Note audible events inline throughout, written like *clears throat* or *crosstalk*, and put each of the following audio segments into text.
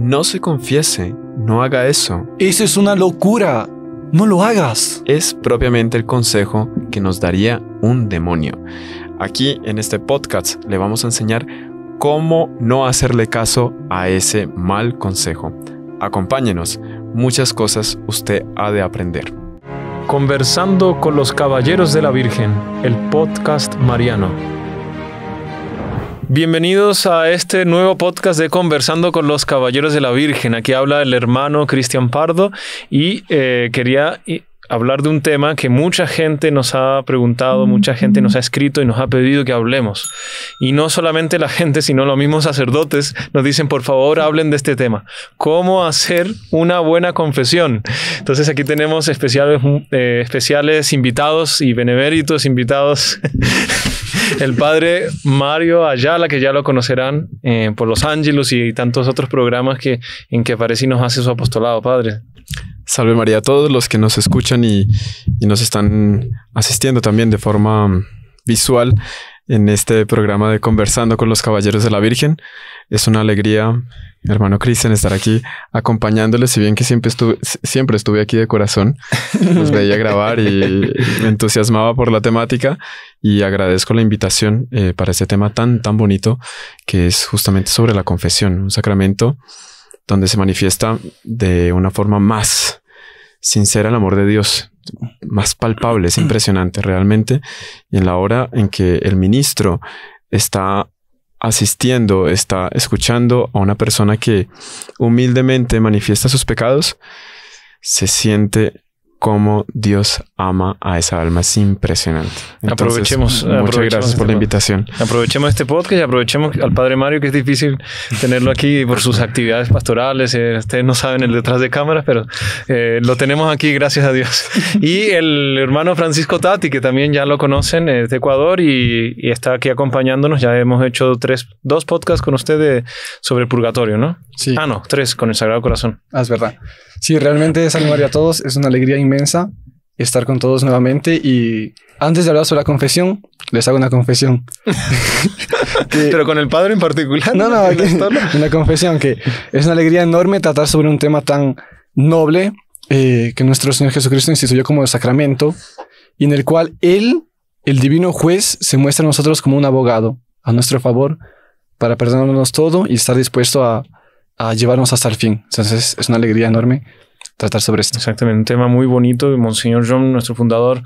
No se confiese, no haga eso. Eso es una locura. No lo hagas. Es propiamente el consejo que nos daría un demonio. Aquí en este podcast le vamos a enseñar cómo no hacerle caso a ese mal consejo. Acompáñenos, muchas cosas usted ha de aprender. Conversando con los Caballeros de la Virgen, el podcast Mariano Bienvenidos a este nuevo podcast de Conversando con los Caballeros de la Virgen. Aquí habla el hermano Cristian Pardo y eh, quería hablar de un tema que mucha gente nos ha preguntado, mucha gente nos ha escrito y nos ha pedido que hablemos. Y no solamente la gente, sino los mismos sacerdotes nos dicen, por favor, hablen de este tema. ¿Cómo hacer una buena confesión? Entonces aquí tenemos especiales, eh, especiales invitados y beneméritos invitados. *laughs* El padre Mario Ayala, que ya lo conocerán eh, por Los Ángeles y tantos otros programas que, en que aparece y nos hace su apostolado, padre. Salve María a todos los que nos escuchan y, nos están asistiendo también de forma mm, visual en este programa de Conversando con los Caballeros de la Virgen. Es una alegría, hermano Cristian, estar aquí acompañándoles, si bien que siempre estuve, siempre estuve aquí de corazón, los veía *laughs* grabar y me entusiasmaba por la temática y agradezco la invitación eh, para este tema tan, tan bonito que es justamente sobre la confesión, un sacramento donde se manifiesta de una forma más Sincera el amor de Dios más palpable, es mm. impresionante realmente. Y en la hora en que el ministro está asistiendo, está escuchando a una persona que humildemente manifiesta sus pecados, se siente cómo Dios ama a esa alma es impresionante. aprovechemos. Muchas gracias por este la invitación. Aprovechemos este podcast y aprovechemos al Padre Mario, que es difícil tenerlo aquí por sus actividades pastorales. Eh, ustedes no saben el detrás de cámaras, pero eh, lo tenemos aquí, gracias a Dios. *laughs* Y el hermano Francisco Tati, que también ya lo conocen, es de Ecuador y, está aquí acompañándonos. Ya hemos hecho tres, dos podcasts con usted sobre el purgatorio, ¿no? Sí. Ah, no, tres con el Sagrado Corazón. Ah, es verdad. Sí, realmente es animar a todos. Es una alegría inmensa estar con todos nuevamente y antes de hablar sobre la confesión, les hago una confesión. *laughs* Pero con el padre en particular. No, no, *laughs* *laughs* una confesión que es una alegría enorme tratar sobre un tema tan noble eh, que nuestro Señor Jesucristo instituyó como sacramento y en el cual Él, el divino juez, se muestra a nosotros como un abogado a nuestro favor para perdonarnos todo y estar dispuesto a, a llevarnos hasta el fin. Entonces es una alegría enorme tratar sobre esto. Exactamente, un tema muy bonito. Monseñor John, nuestro fundador,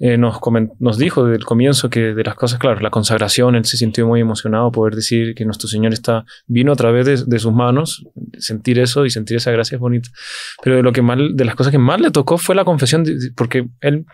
eh, nos, nos dijo desde el comienzo que de las cosas, claro, la consagración, él se sintió muy emocionado poder decir que nuestro Señor está vino a través de, sus manos, sentir eso y sentir esa gracia es Pero de, lo que más, de las cosas que más le tocó fue la confesión, porque él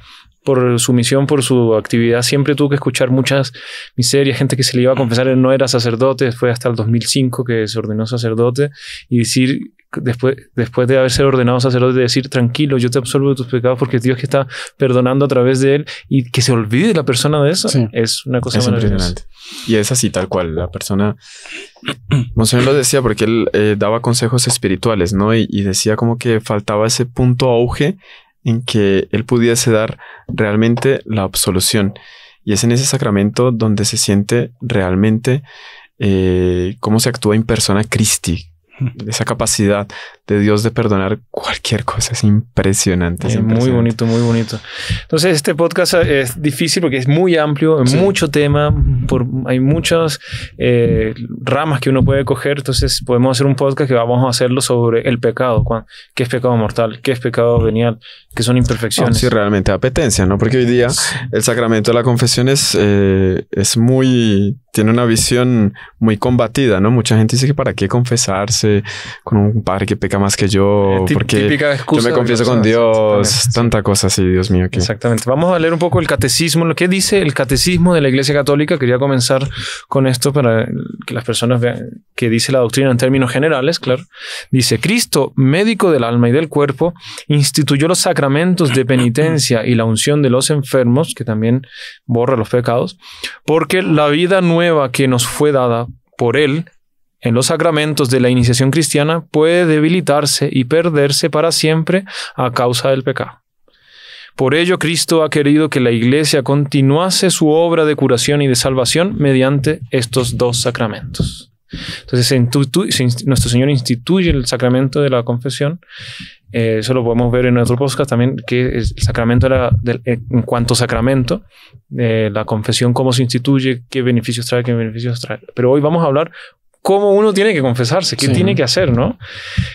por su misión, por su actividad, siempre tuvo que escuchar muchas miserias, gente que se le iba a confesar, él no era sacerdote, fue hasta el 2005 que se ordenó sacerdote, y decir después, después de haberse ordenado sacerdote, de decir, tranquilo, yo te absolvo de tus pecados porque Dios que está perdonando a través de él y que se olvide la persona de eso, es una cosa impresionante. Y es así, tal cual, la persona, *clears throat* Monseñor lo decía porque él eh, daba consejos espirituales, ¿no? Y, decía como que faltaba ese punto auge en que él pudiese dar realmente la absolución. Y es en ese sacramento donde se siente realmente eh, cómo se actúa en persona cristi esa capacidad de Dios de perdonar cualquier cosa. Es impresionante. Es, muy bonito, muy bonito. Entonces, este podcast eh, es difícil porque es muy amplio, mucho tema, por, hay muchas eh, ramas que uno puede coger. Entonces, podemos hacer un podcast que vamos a hacerlo sobre el pecado, cuan qué es pecado mortal, qué es pecado venial, qué son imperfecciones. si ah, sí, realmente apetencia, ¿no? Porque hoy día el sacramento de la confesión es, eh, es muy tiene una visión muy combatida, ¿no? Mucha gente dice que para qué confesarse con un padre que peca más que yo, eh, porque yo me confieso con Dios, tanta cosa así, Dios mío. Que... Exactamente. Vamos a leer un poco el catecismo, lo que dice el catecismo de la Iglesia Católica. Quería comenzar con esto para que las personas vean que dice la doctrina en términos generales, claro. Dice, Cristo, médico del alma y del cuerpo, instituyó los sacramentos de penitencia y la unción de los enfermos, que también borra los pecados, porque la vida nueva que nos fue dada por Él en los sacramentos de la iniciación cristiana puede debilitarse y perderse para siempre a causa del pecado. Por ello Cristo ha querido que la Iglesia continuase su obra de curación y de salvación mediante estos dos sacramentos. Entonces nuestro Señor instituye el sacramento de la confesión. Eh, eso lo podemos ver en nuestro podcast también, que el sacramento en cuanto sacramento, eh, la confesión, cómo se instituye, qué beneficios trae, qué beneficios trae. Pero hoy vamos a hablar cómo uno tiene que confesarse, qué tiene que hacer, ¿no?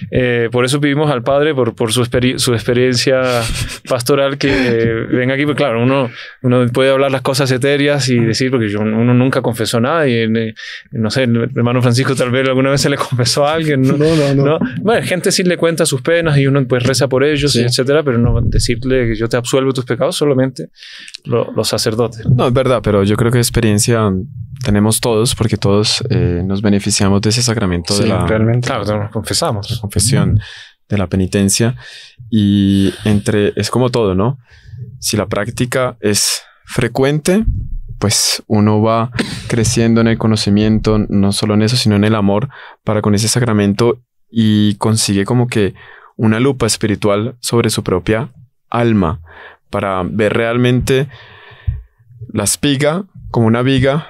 Eh, por eso pedimos al padre, por, por su, experiencia *laughs* pastoral, que eh, venga aquí, porque claro, uno, uno puede hablar las cosas etéreas y decir, porque yo, uno nunca confesó nada, y eh, no sé, el hermano Francisco tal vez alguna vez se le confesó a alguien, ¿no? No, no, no. Bueno, gente sí le cuenta sus penas y uno pues reza por ellos, y etcétera, pero no decirle que yo te absuelvo tus pecados solamente los sacerdotes. ¿no? no, es verdad, pero yo creo que experiencia tenemos todos, porque todos eh, nos beneficiamos de ese sacramento de la... Realmente, confesamos. confesión, de la penitencia. Y entre, es como todo, ¿no? Si la práctica es frecuente, pues uno va creciendo en el conocimiento, no solo en eso, sino en el amor para con ese sacramento y consigue como que una lupa espiritual sobre su propia alma para ver realmente la espiga como una viga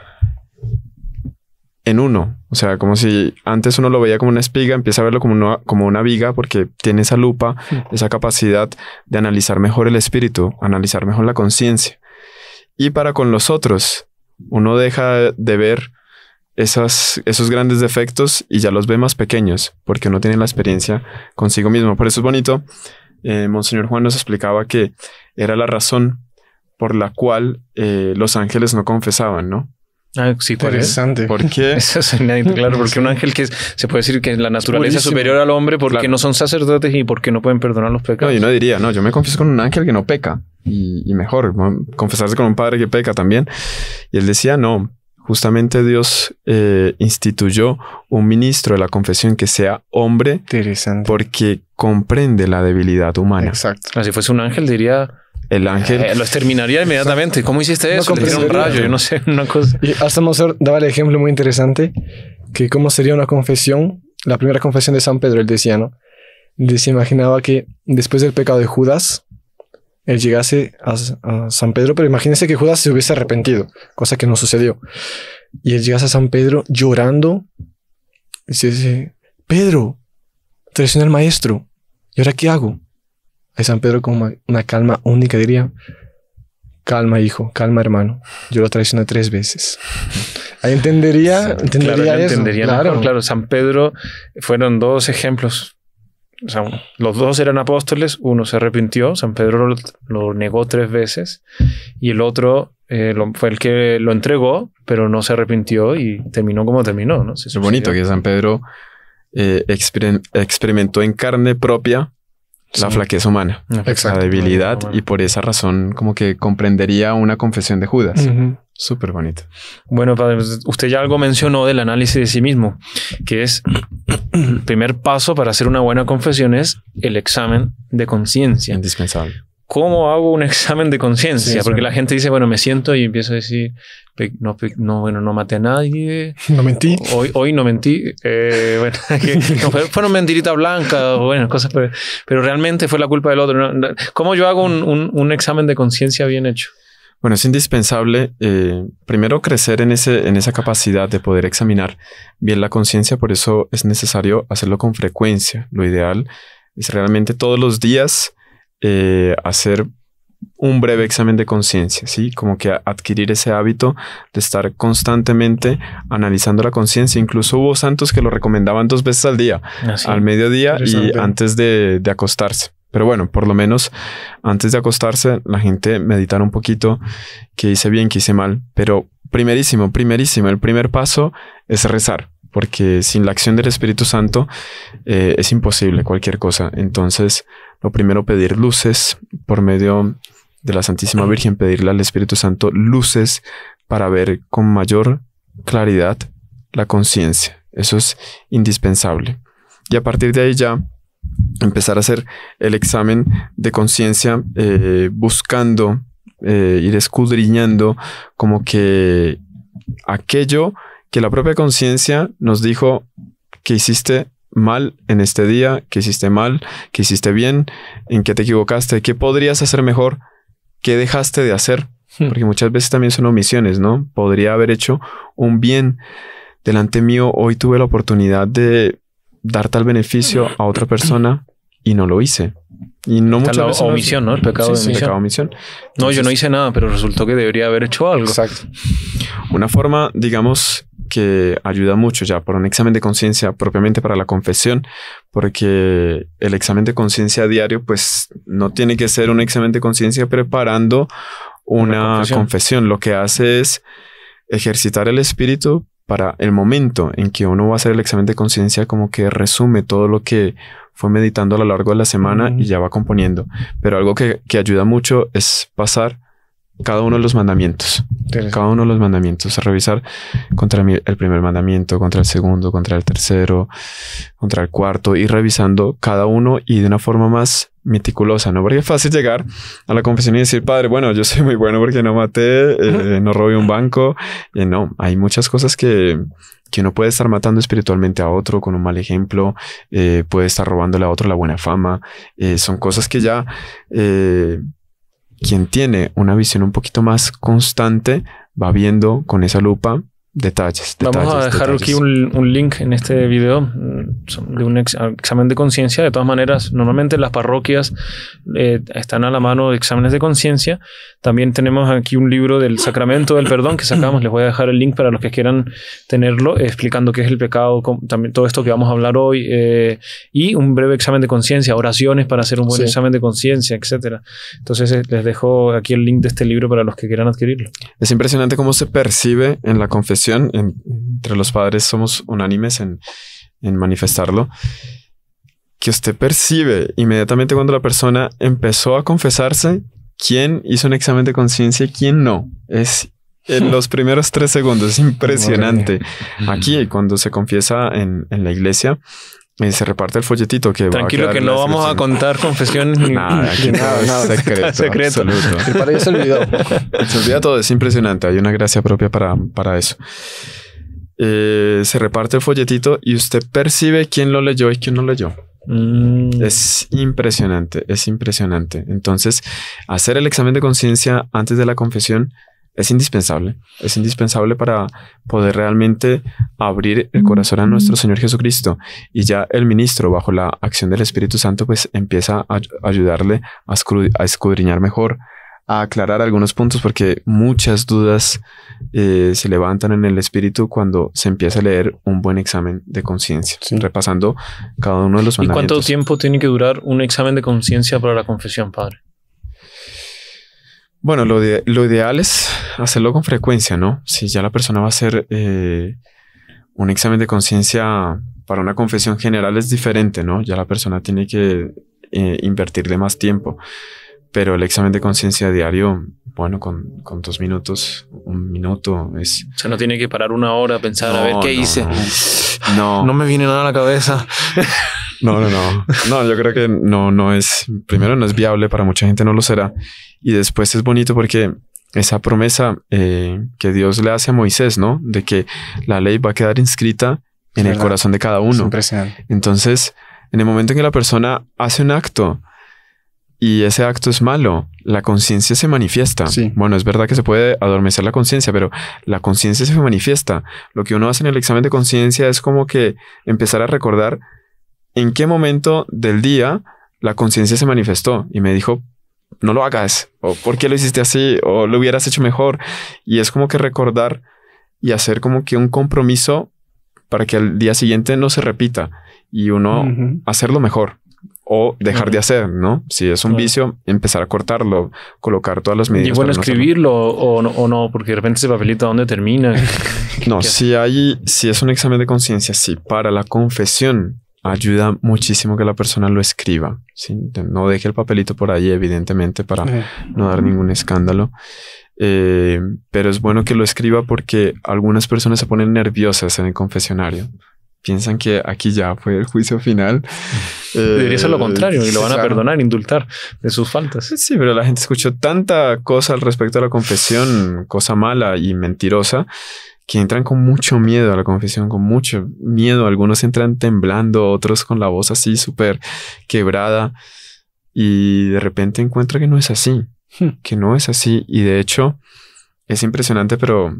en uno. O sea, como si antes uno lo veía como una espiga, empieza a verlo como una, como una viga porque tiene esa lupa, mm. esa capacidad de analizar mejor el espíritu, analizar mejor la conciencia. Y para con los otros, uno deja de ver esos grandes defectos y ya los ve más pequeños porque uno tiene la experiencia consigo mismo. Por eso es bonito. Eh, Monseñor Juan nos explicaba que era la razón por la cual eh, los ángeles no confesaban, ¿no? Ah, sí, interesante. ¿Por qué? *laughs* Eso es claro, porque un ángel que se puede decir que es la naturaleza es superior al hombre porque no son sacerdotes y porque no pueden perdonar los pecados. No, yo no diría, no, yo me confieso con un ángel que no peca y, mejor, confesarse con un padre que peca también. Y él decía, no, justamente Dios eh, instituyó un ministro de la confesión que sea hombre. Interesante. Porque comprende la debilidad humana. Exacto. Ah, si fuese un ángel, diría el ángel. lo eh, los terminaría inmediatamente. ¿Cómo hiciste eso? un rayo, yo no sé, *laughs* una cosa. hasta Mozart daba el ejemplo muy interesante que cómo sería una confesión, la primera confesión de San Pedro, él decía, ¿no? Él se imaginaba que después del pecado de Judas, él llegase a, San Pedro, pero imagínense que Judas se hubiese arrepentido, cosa que no sucedió. Y él llegase a San Pedro llorando, y dice, Pedro, traicioné al maestro, ¿y ahora qué hago? a San Pedro con una calma única diría, calma hijo, calma hermano, yo lo traicioné tres veces. Ahí entendería, entendería claro, eso. claro. San Pedro fueron dos ejemplos. los dos eran apóstoles, uno se arrepintió, San Pedro lo, negó tres veces y el otro eh, fue el que lo entregó, pero no se arrepintió y terminó como terminó. ¿no? bonito que San Pedro eh, experimentó en carne propia la flaqueza humana, la debilidad, y por esa razón como que comprendería una confesión de Judas. Súper bonito. Bueno, padre, pues, usted ya algo mencionó del análisis de sí mismo, que es el *clears throat* primer paso para hacer una buena confesión es el examen de conciencia. Indispensable. ¿cómo hago un *laughs* examen de conciencia? Porque la gente dice, bueno, me siento y empiezo a decir, no, no bueno, no maté a nadie. *laughs* No mentí. Hoy, no mentí. Eh, bueno, *laughs* que, fueron mentiritas blancas, bueno, cosas, pero, realmente fue la culpa del otro. ¿Cómo yo hago un, examen de conciencia bien hecho? Bueno, es indispensable eh, primero crecer en, ese, en esa capacidad de poder examinar bien la conciencia, por eso es necesario hacerlo con frecuencia. Lo ideal es realmente todos los días eh, hacer un breve examen de conciencia, ¿sí? Como que adquirir ese hábito de estar constantemente analizando la conciencia. Incluso hubo santos que lo recomendaban dos veces al día, ah, al mediodía y antes de, acostarse. Pero bueno, por lo menos antes de acostarse, la gente meditar un poquito que hice bien, que hice mal. Pero primerísimo, primerísimo, el primer paso es rezar, porque sin la acción del Espíritu Santo eh, es imposible cualquier cosa. Entonces, lo primero, pedir luces por medio de la Santísima Virgen, pedirle al Espíritu Santo luces para ver con mayor claridad la conciencia. Eso es indispensable. Y a partir de ahí ya empezar a hacer el examen de conciencia eh, buscando, eh, ir escudriñando como que aquello que la propia conciencia nos dijo que hiciste mal en este día, qué hiciste mal, qué hiciste bien, en qué te equivocaste, qué podrías hacer mejor, qué dejaste de hacer. Hmm. Porque muchas veces también son omisiones, ¿no? Podría haber hecho un bien. Delante mío, hoy tuve la oportunidad de dar tal beneficio hmm. a otra persona y no lo hice. Y no muchas omisión, ¿no? El pecado de omisión. no, yo no hice nada, pero resultó que debería haber hecho algo. Exacto. Una forma, digamos, que ayuda mucho ya por un examen de conciencia propiamente para la confesión, porque el examen de conciencia diario pues no tiene que ser un examen de conciencia preparando una, confesión. Lo que hace es ejercitar el espíritu para el momento en que uno va a hacer el examen de conciencia, como que resume todo lo que fue meditando a lo largo de la semana y ya va componiendo. Pero algo que, que ayuda mucho es pasar cada uno de los mandamientos. Cada uno de los mandamientos a revisar contra el primer mandamiento, contra el segundo, contra el tercero, contra el cuarto, y revisando cada uno y de una forma más meticulosa, ¿no? Porque es fácil llegar a la confesión y decir, padre, bueno, yo soy muy bueno porque no maté, eh, no robé un banco. no, hay muchas cosas que, que uno puede estar matando espiritualmente a otro con un mal ejemplo, eh, puede estar robándole a otro la buena fama. Eh, son cosas que ya quien tiene una visión un poquito más constante va viendo con esa lupa Detalles, Vamos a dejar aquí un, un, link en este video mm, de un examen de conciencia. De todas maneras, normalmente las parroquias eh, están a la mano de exámenes de conciencia. También tenemos aquí un libro del sacramento del perdón que sacamos. Les voy a dejar el link para los que quieran tenerlo, explicando qué es el pecado, también todo esto que vamos a hablar hoy. Eh, y un breve examen de conciencia, oraciones para hacer un buen examen de conciencia, etcétera Entonces eh, les dejo aquí el link de este libro para los que quieran adquirirlo. Es impresionante cómo se percibe en la confesión entre los padres somos unánimes en, manifestarlo. Que usted percibe inmediatamente cuando la persona empezó a confesarse quién hizo un examen de conciencia y quién no. Es en eh, *laughs* los primeros tres segundos. Es impresionante. Aquí, cuando se confiesa en, en la iglesia, se reparte el folletito que Tranquilo que no vamos a contar confesión. *laughs* nada, nada, *laughs* secreto. para se olvidó. *laughs* se olvida todo, es impresionante. Hay una gracia propia para, eso. Eh, se reparte el folletito y usted percibe quién lo leyó y quién no leyó. Mm. Es impresionante, es impresionante. Entonces, hacer el examen de conciencia antes de la confesión es indispensable, es indispensable para poder realmente abrir el corazón a nuestro Señor Jesucristo. Y ya el ministro, bajo la acción del Espíritu Santo, pues empieza a ayudarle a, escudriñar mejor, a aclarar algunos puntos, porque muchas dudas eh, se levantan en el espíritu cuando se empieza a leer un buen examen de conciencia, repasando cada uno de los mandamientos. ¿Y cuánto tiempo tiene que durar un examen de conciencia para la confesión, Padre? Bueno, lo, ideal es hacerlo con frecuencia, ¿no? Si ya la persona va a hacer eh, un examen de conciencia para una confesión general es diferente, ¿no? Ya la persona tiene que eh, invertirle más tiempo. Pero el examen de conciencia diario, bueno, con, con, dos minutos, un minuto es... O sea, no tiene que parar una hora a pensar a ver qué hice. No. no. me viene nada a la cabeza. *laughs* No, no, no. No, yo creo que no, no es, primero no es viable, para mucha gente no lo será. Y después es bonito porque esa promesa eh, que Dios le hace a Moisés, ¿no? De que la ley va a quedar inscrita en el corazón de cada uno. impresionante. Entonces, en el momento en que la persona hace un acto y ese acto es malo, la conciencia se manifiesta. Bueno, es verdad que se puede adormecer la conciencia, pero la conciencia se manifiesta. Lo que uno hace en el examen de conciencia es como que empezar a recordar en qué momento del día la conciencia se manifestó y me dijo, no lo hagas, o por qué lo hiciste así, o lo hubieras hecho mejor. Y es como que recordar y hacer como que un compromiso para que el día siguiente no se repita y uno hacerlo mejor o dejar de hacer, ¿no? Si es un vicio, empezar a cortarlo, colocar todas las medidas. y bueno escribirlo o, no, porque de repente se papelito, ¿dónde termina? *laughs* no, si hay, si es un examen de conciencia, sí, para la confesión ayuda muchísimo que la persona lo escriba. No deje el papelito por ahí, evidentemente, para eh. no dar ningún escándalo. Eh, pero es bueno que lo escriba porque algunas personas se ponen nerviosas en el confesionario. Piensan que aquí ya fue el juicio final. *laughs* Eh, Diría lo contrario y lo van a perdonar, indultar de sus faltas. Sí, pero la gente escuchó tanta cosa al respecto de la confesión, cosa mala y mentirosa, que entran con mucho miedo a la confesión, con mucho miedo. Algunos entran temblando, otros con la voz así súper quebrada y de repente encuentra que no es así, hmm. que no es así. Y de hecho es impresionante, pero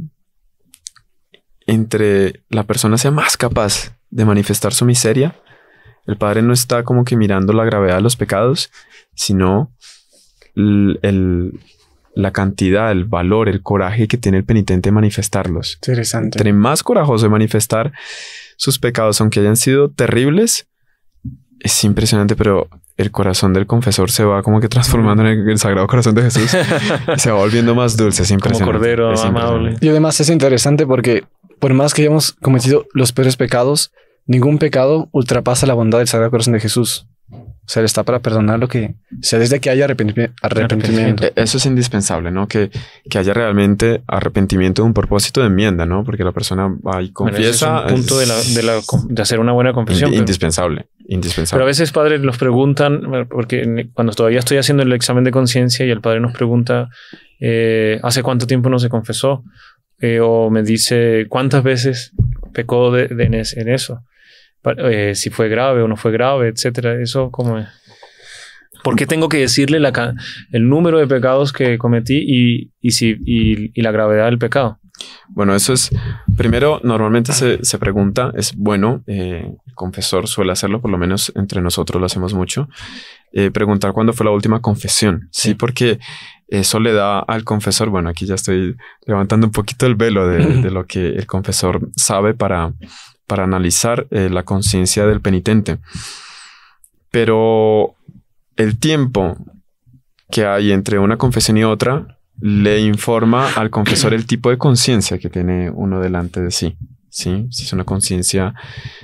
entre la persona sea más capaz de manifestar su miseria, el Padre no está como que mirando la gravedad de los pecados, sino el, la cantidad, el valor, el coraje que tiene el penitente manifestarlos. Interesante. Entre más corajoso de manifestar sus pecados, aunque hayan sido terribles, es impresionante, pero el corazón del confesor se va como que transformando en el, sagrado corazón de Jesús y se va volviendo más dulce, es impresionante. Como cordero amable. Y además es interesante porque por más que hayamos cometido los peores pecados, ningún pecado ultrapasa la bondad del sagrado corazón de Jesús se le está para perdonar lo que sea desde que haya arrepentimiento. Eso es indispensable, ¿no? Que, que haya realmente arrepentimiento de un propósito de enmienda, ¿no? Porque la persona va y confiesa. es punto de, hacer una buena confesión. indispensable, indispensable. Pero a veces padres nos preguntan, porque cuando todavía estoy haciendo el examen de conciencia y el padre nos pregunta, eh, ¿hace cuánto tiempo no se confesó? Eh, o me dice, ¿cuántas veces pecó en eso? Eh, si fue grave o no fue grave, etcétera. Eso como... ¿Por qué tengo que decirle el número de pecados que cometí y, la gravedad del pecado? Bueno, eso es, primero, normalmente se, pregunta, es bueno, eh, el confesor suele hacerlo, por lo menos entre nosotros lo hacemos mucho, eh, preguntar cuándo fue la última confesión, sí. Porque eso le da al confesor, bueno, aquí ya estoy levantando un poquito el velo de *laughs* lo que el confesor sabe para para analizar eh, la conciencia del penitente. Pero el tiempo que hay entre una confesión y otra le informa al confesor el tipo de conciencia que tiene uno delante de sí. ¿sí? Si es una conciencia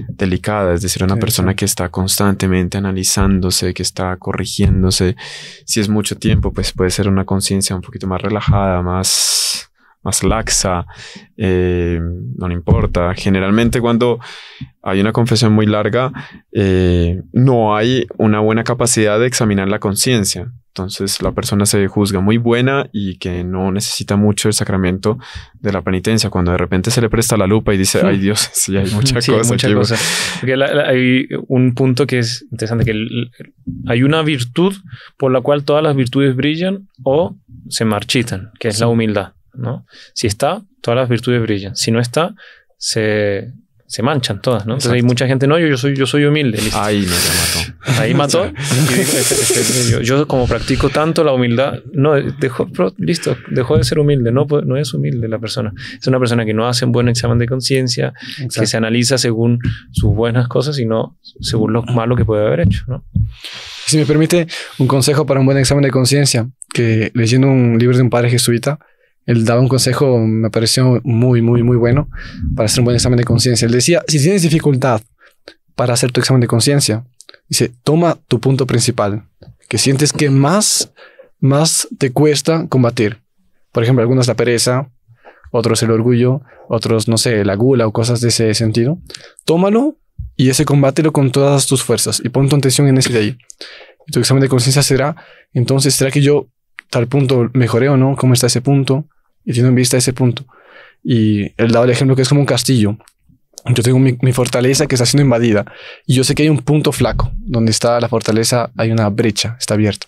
delicada, es decir, una persona que está constantemente analizándose, que está corrigiéndose, si es mucho tiempo, pues puede ser una conciencia un poquito más relajada, más laxa, eh, no importa. Generalmente cuando hay una confesión muy larga, eh, no hay una buena capacidad de examinar la conciencia. Entonces la persona se juzga muy buena y que no necesita mucho el sacramento de la penitencia. Cuando de repente se le presta la lupa y dice, ay *laughs* Dios, sí hay muchas cosas cosa. hay un punto que es interesante, que hay una virtud por la cual todas las virtudes brillan o se marchitan, que es la humildad. Si está, todas las virtudes brillan. Si no está, se, se manchan todas, Entonces hay mucha gente, no, yo, yo soy, yo soy humilde. *laughs* Ahí mató. Ahí *laughs* este, este, este mató. yo, como practico tanto la humildad, no, dejó, listo, dejó de ser humilde, no, no es humilde la persona. Es una persona que no hace un buen examen de conciencia, que se analiza según sus buenas cosas y no según lo malo que puede haber hecho, Si me permite un consejo para un buen examen de conciencia, que leyendo un libro de un padre jesuita, él daba un consejo, me pareció muy, muy, muy bueno para hacer un buen examen de conciencia. Él decía, si tienes dificultad para hacer tu examen de conciencia, dice, toma tu punto principal, que sientes que más, más te cuesta combatir. Por ejemplo, algunos la pereza, otros el orgullo, otros, no sé, la gula o cosas de ese sentido. Tómalo y ese combátelo con todas tus fuerzas y pon tu atención en ese de ahí. tu examen de conciencia será, entonces, ¿será que yo tal punto mejoré o no? ¿Cómo está ese punto? y en vista ese punto. Y el dado el ejemplo que es como un castillo. Yo tengo mi, fortaleza que está siendo invadida y yo sé que hay un punto flaco donde está la fortaleza, hay una brecha, está abierto.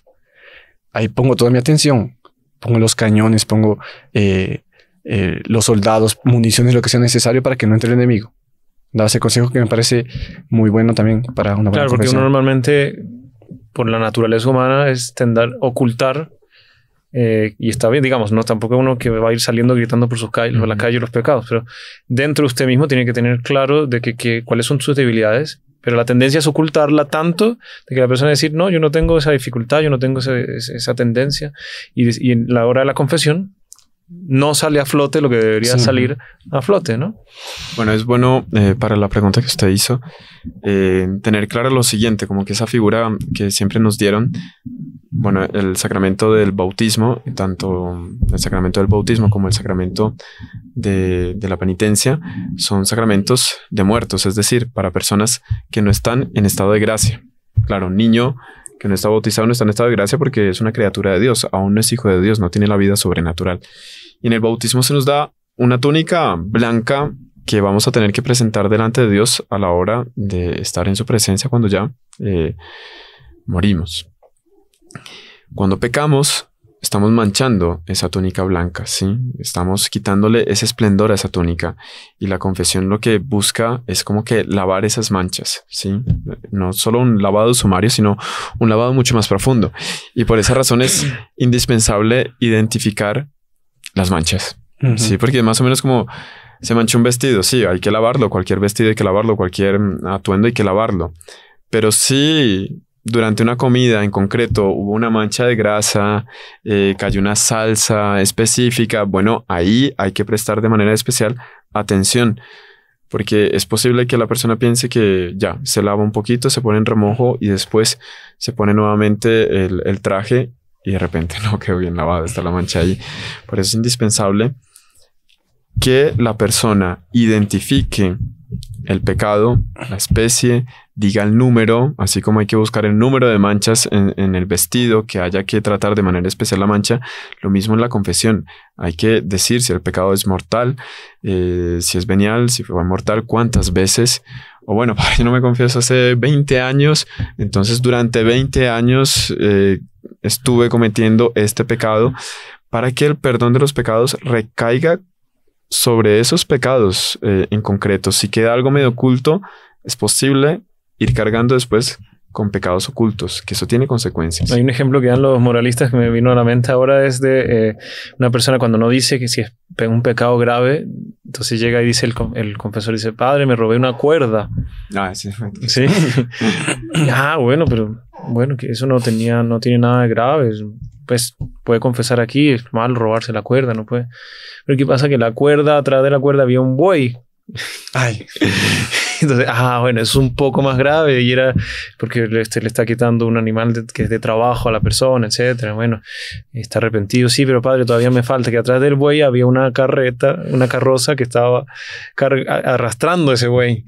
Ahí pongo toda mi atención, pongo los cañones, pongo eh, eh, los soldados, municiones, lo que sea necesario para que no entre el enemigo. Da ese consejo que me parece muy bueno también para una buena Claro, porque uno normalmente, por la naturaleza humana, es tender ocultar eh, y está bien, digamos, no tampoco uno que va a ir saliendo gritando por, sus calles, la calle los pecados, pero dentro de usted mismo tiene que tener claro de que, cuáles son sus debilidades, pero la tendencia es ocultarla tanto de que la persona decir, no, yo no tengo esa dificultad, yo no tengo esa, tendencia, y, en la hora de la confesión no sale a flote lo que debería salir a flote, ¿no? Bueno, es bueno eh, para la pregunta que usted hizo eh, tener claro lo siguiente, como que esa figura que siempre nos dieron bueno, el sacramento del bautismo, tanto el sacramento del bautismo como el sacramento de, la penitencia, son sacramentos de muertos, es decir, para personas que no están en estado de gracia. Claro, un niño que no está bautizado no está en estado de gracia porque es una criatura de Dios, aún no es hijo de Dios, no tiene la vida sobrenatural. Y en el bautismo se nos da una túnica blanca que vamos a tener que presentar delante de Dios a la hora de estar en su presencia cuando ya eh, morimos. Cuando pecamos, estamos manchando esa túnica blanca, ¿sí? Estamos quitándole ese esplendor a esa túnica. Y la confesión lo que busca es como que lavar esas manchas, ¿sí? No solo un lavado sumario, sino un lavado mucho más profundo. Y por esa razón es *clears throat* indispensable identificar las manchas, ¿sí? Porque más o menos como se mancha un vestido, sí, hay que lavarlo, cualquier vestido hay que lavarlo, cualquier mm, atuendo hay que lavarlo. Pero sí durante una comida en concreto hubo una mancha de grasa, eh, cayó una salsa específica, bueno, ahí hay que prestar de manera especial atención, porque es posible que la persona piense que ya, se lava un poquito, se pone en remojo y después se pone nuevamente el, traje y de repente *laughs* no quedó bien lavado, está la mancha ahí. Por eso es indispensable que la persona identifique el pecado, la especie, diga el número, así como hay que buscar el número de manchas en, el vestido, que haya que tratar de manera especial la mancha, lo mismo en la confesión, hay que decir si el pecado es mortal, eh, si es venial, si fue mortal, cuántas veces, o bueno, yo *laughs* no me confieso hace 20 años, entonces durante 20 años eh, estuve cometiendo este pecado, para que el perdón de los pecados recaiga sobre esos pecados eh, en concreto, si queda algo medio oculto, es posible ir cargando después con pecados ocultos, que eso tiene consecuencias. Hay un ejemplo que dan los moralistas que me vino a la mente ahora es de eh, una persona cuando no dice que si es un pecado grave, entonces llega y dice el, el confesor, dice, padre, me robé una cuerda. Ah, sí. Sí. *laughs* ah, bueno, pero bueno, que eso no tenía, no tiene nada de grave pues puede confesar aquí, es mal robarse la cuerda, no puede. Pero ¿qué pasa? Que la cuerda, atrás de la cuerda había un buey. Ay. *laughs* Entonces, ah, bueno, es un poco más grave y era porque le, este, está quitando un animal que es de trabajo a la persona, etcétera. Bueno, está arrepentido, sí, pero padre, todavía me falta que atrás del buey había una carreta, una carroza que estaba arrastrando ese buey.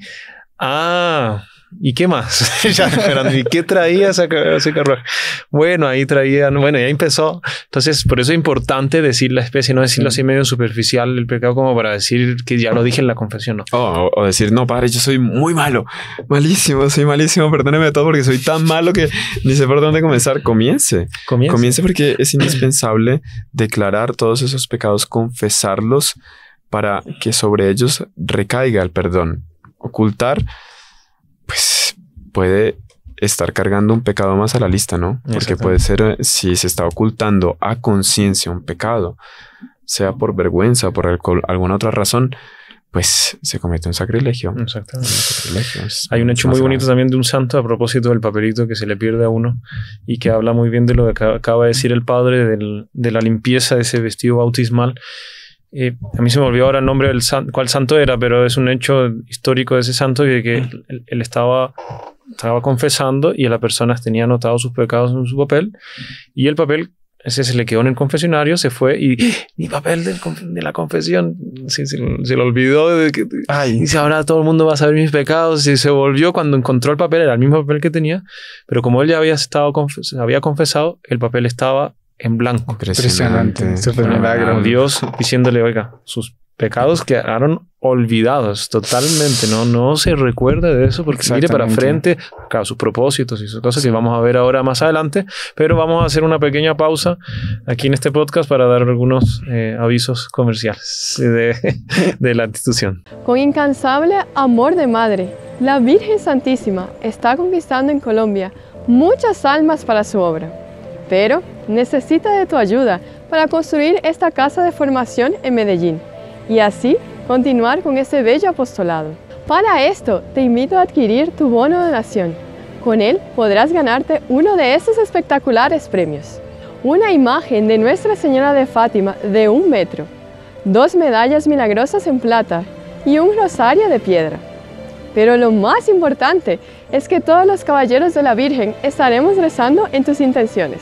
Ah, ¿Y qué más? *laughs* ¿Y qué traía ese, carruaje? Bueno, ahí traían, bueno, ya empezó. Entonces, por eso es importante decir la especie, no decirlo así medio superficial, el pecado, como para decir que ya lo dije en la confesión, oh, o, decir, no, padre, yo soy muy malo, malísimo, soy malísimo, perdóneme todo porque soy tan malo que ni sé por dónde comenzar. Comience. Comience porque es *clears throat* indispensable declarar todos esos pecados, confesarlos para que sobre ellos recaiga el perdón. Ocultar pues puede estar cargando un pecado más a la lista, ¿no? Porque puede ser eh, si se está ocultando a conciencia un pecado, sea por vergüenza o por alguna otra razón, pues se comete un sacrilegio. Exactamente. Hay un hecho muy bonito también de un santo a propósito del papelito que se le pierde a uno y que habla muy bien de lo que acaba de decir el padre de la limpieza de ese vestido bautismal eh, a mí se me olvidó ahora el nombre del santo, cuál santo era, pero es un hecho histórico de ese santo y de que él, estaba, confesando y las personas tenía anotados sus pecados en su papel y el papel ese se le quedó en el confesionario, se fue y ¡Ah! mi papel de la confesión se, se, lo olvidó. De ahora todo el mundo va a saber mis pecados. Y se volvió cuando encontró el papel, era el mismo papel que tenía, pero como él ya había, estado había confesado, el papel estaba en blanco. Impresionante. Impresionante. Dios diciéndole, oiga, sus pecados quedaron olvidados totalmente, ¿no? No se recuerda de eso porque mire para frente, claro, sus propósitos y sus cosas que vamos a ver ahora más adelante, pero vamos a hacer una pequeña pausa aquí en este podcast para dar algunos eh, avisos comerciales de, de la institución. Con incansable amor de madre, la Virgen Santísima está conquistando en Colombia muchas almas para su obra, pero necesita de tu ayuda para construir esta casa de formación en Medellín y así continuar con este bello apostolado. Para esto, te invito a adquirir tu bono de donación. Con él podrás ganarte uno de esos espectaculares premios. Una imagen de Nuestra Señora de Fátima de un metro, dos medallas milagrosas en plata y un rosario de piedra. Pero lo más importante es que todos los caballeros de la Virgen estaremos rezando en tus intenciones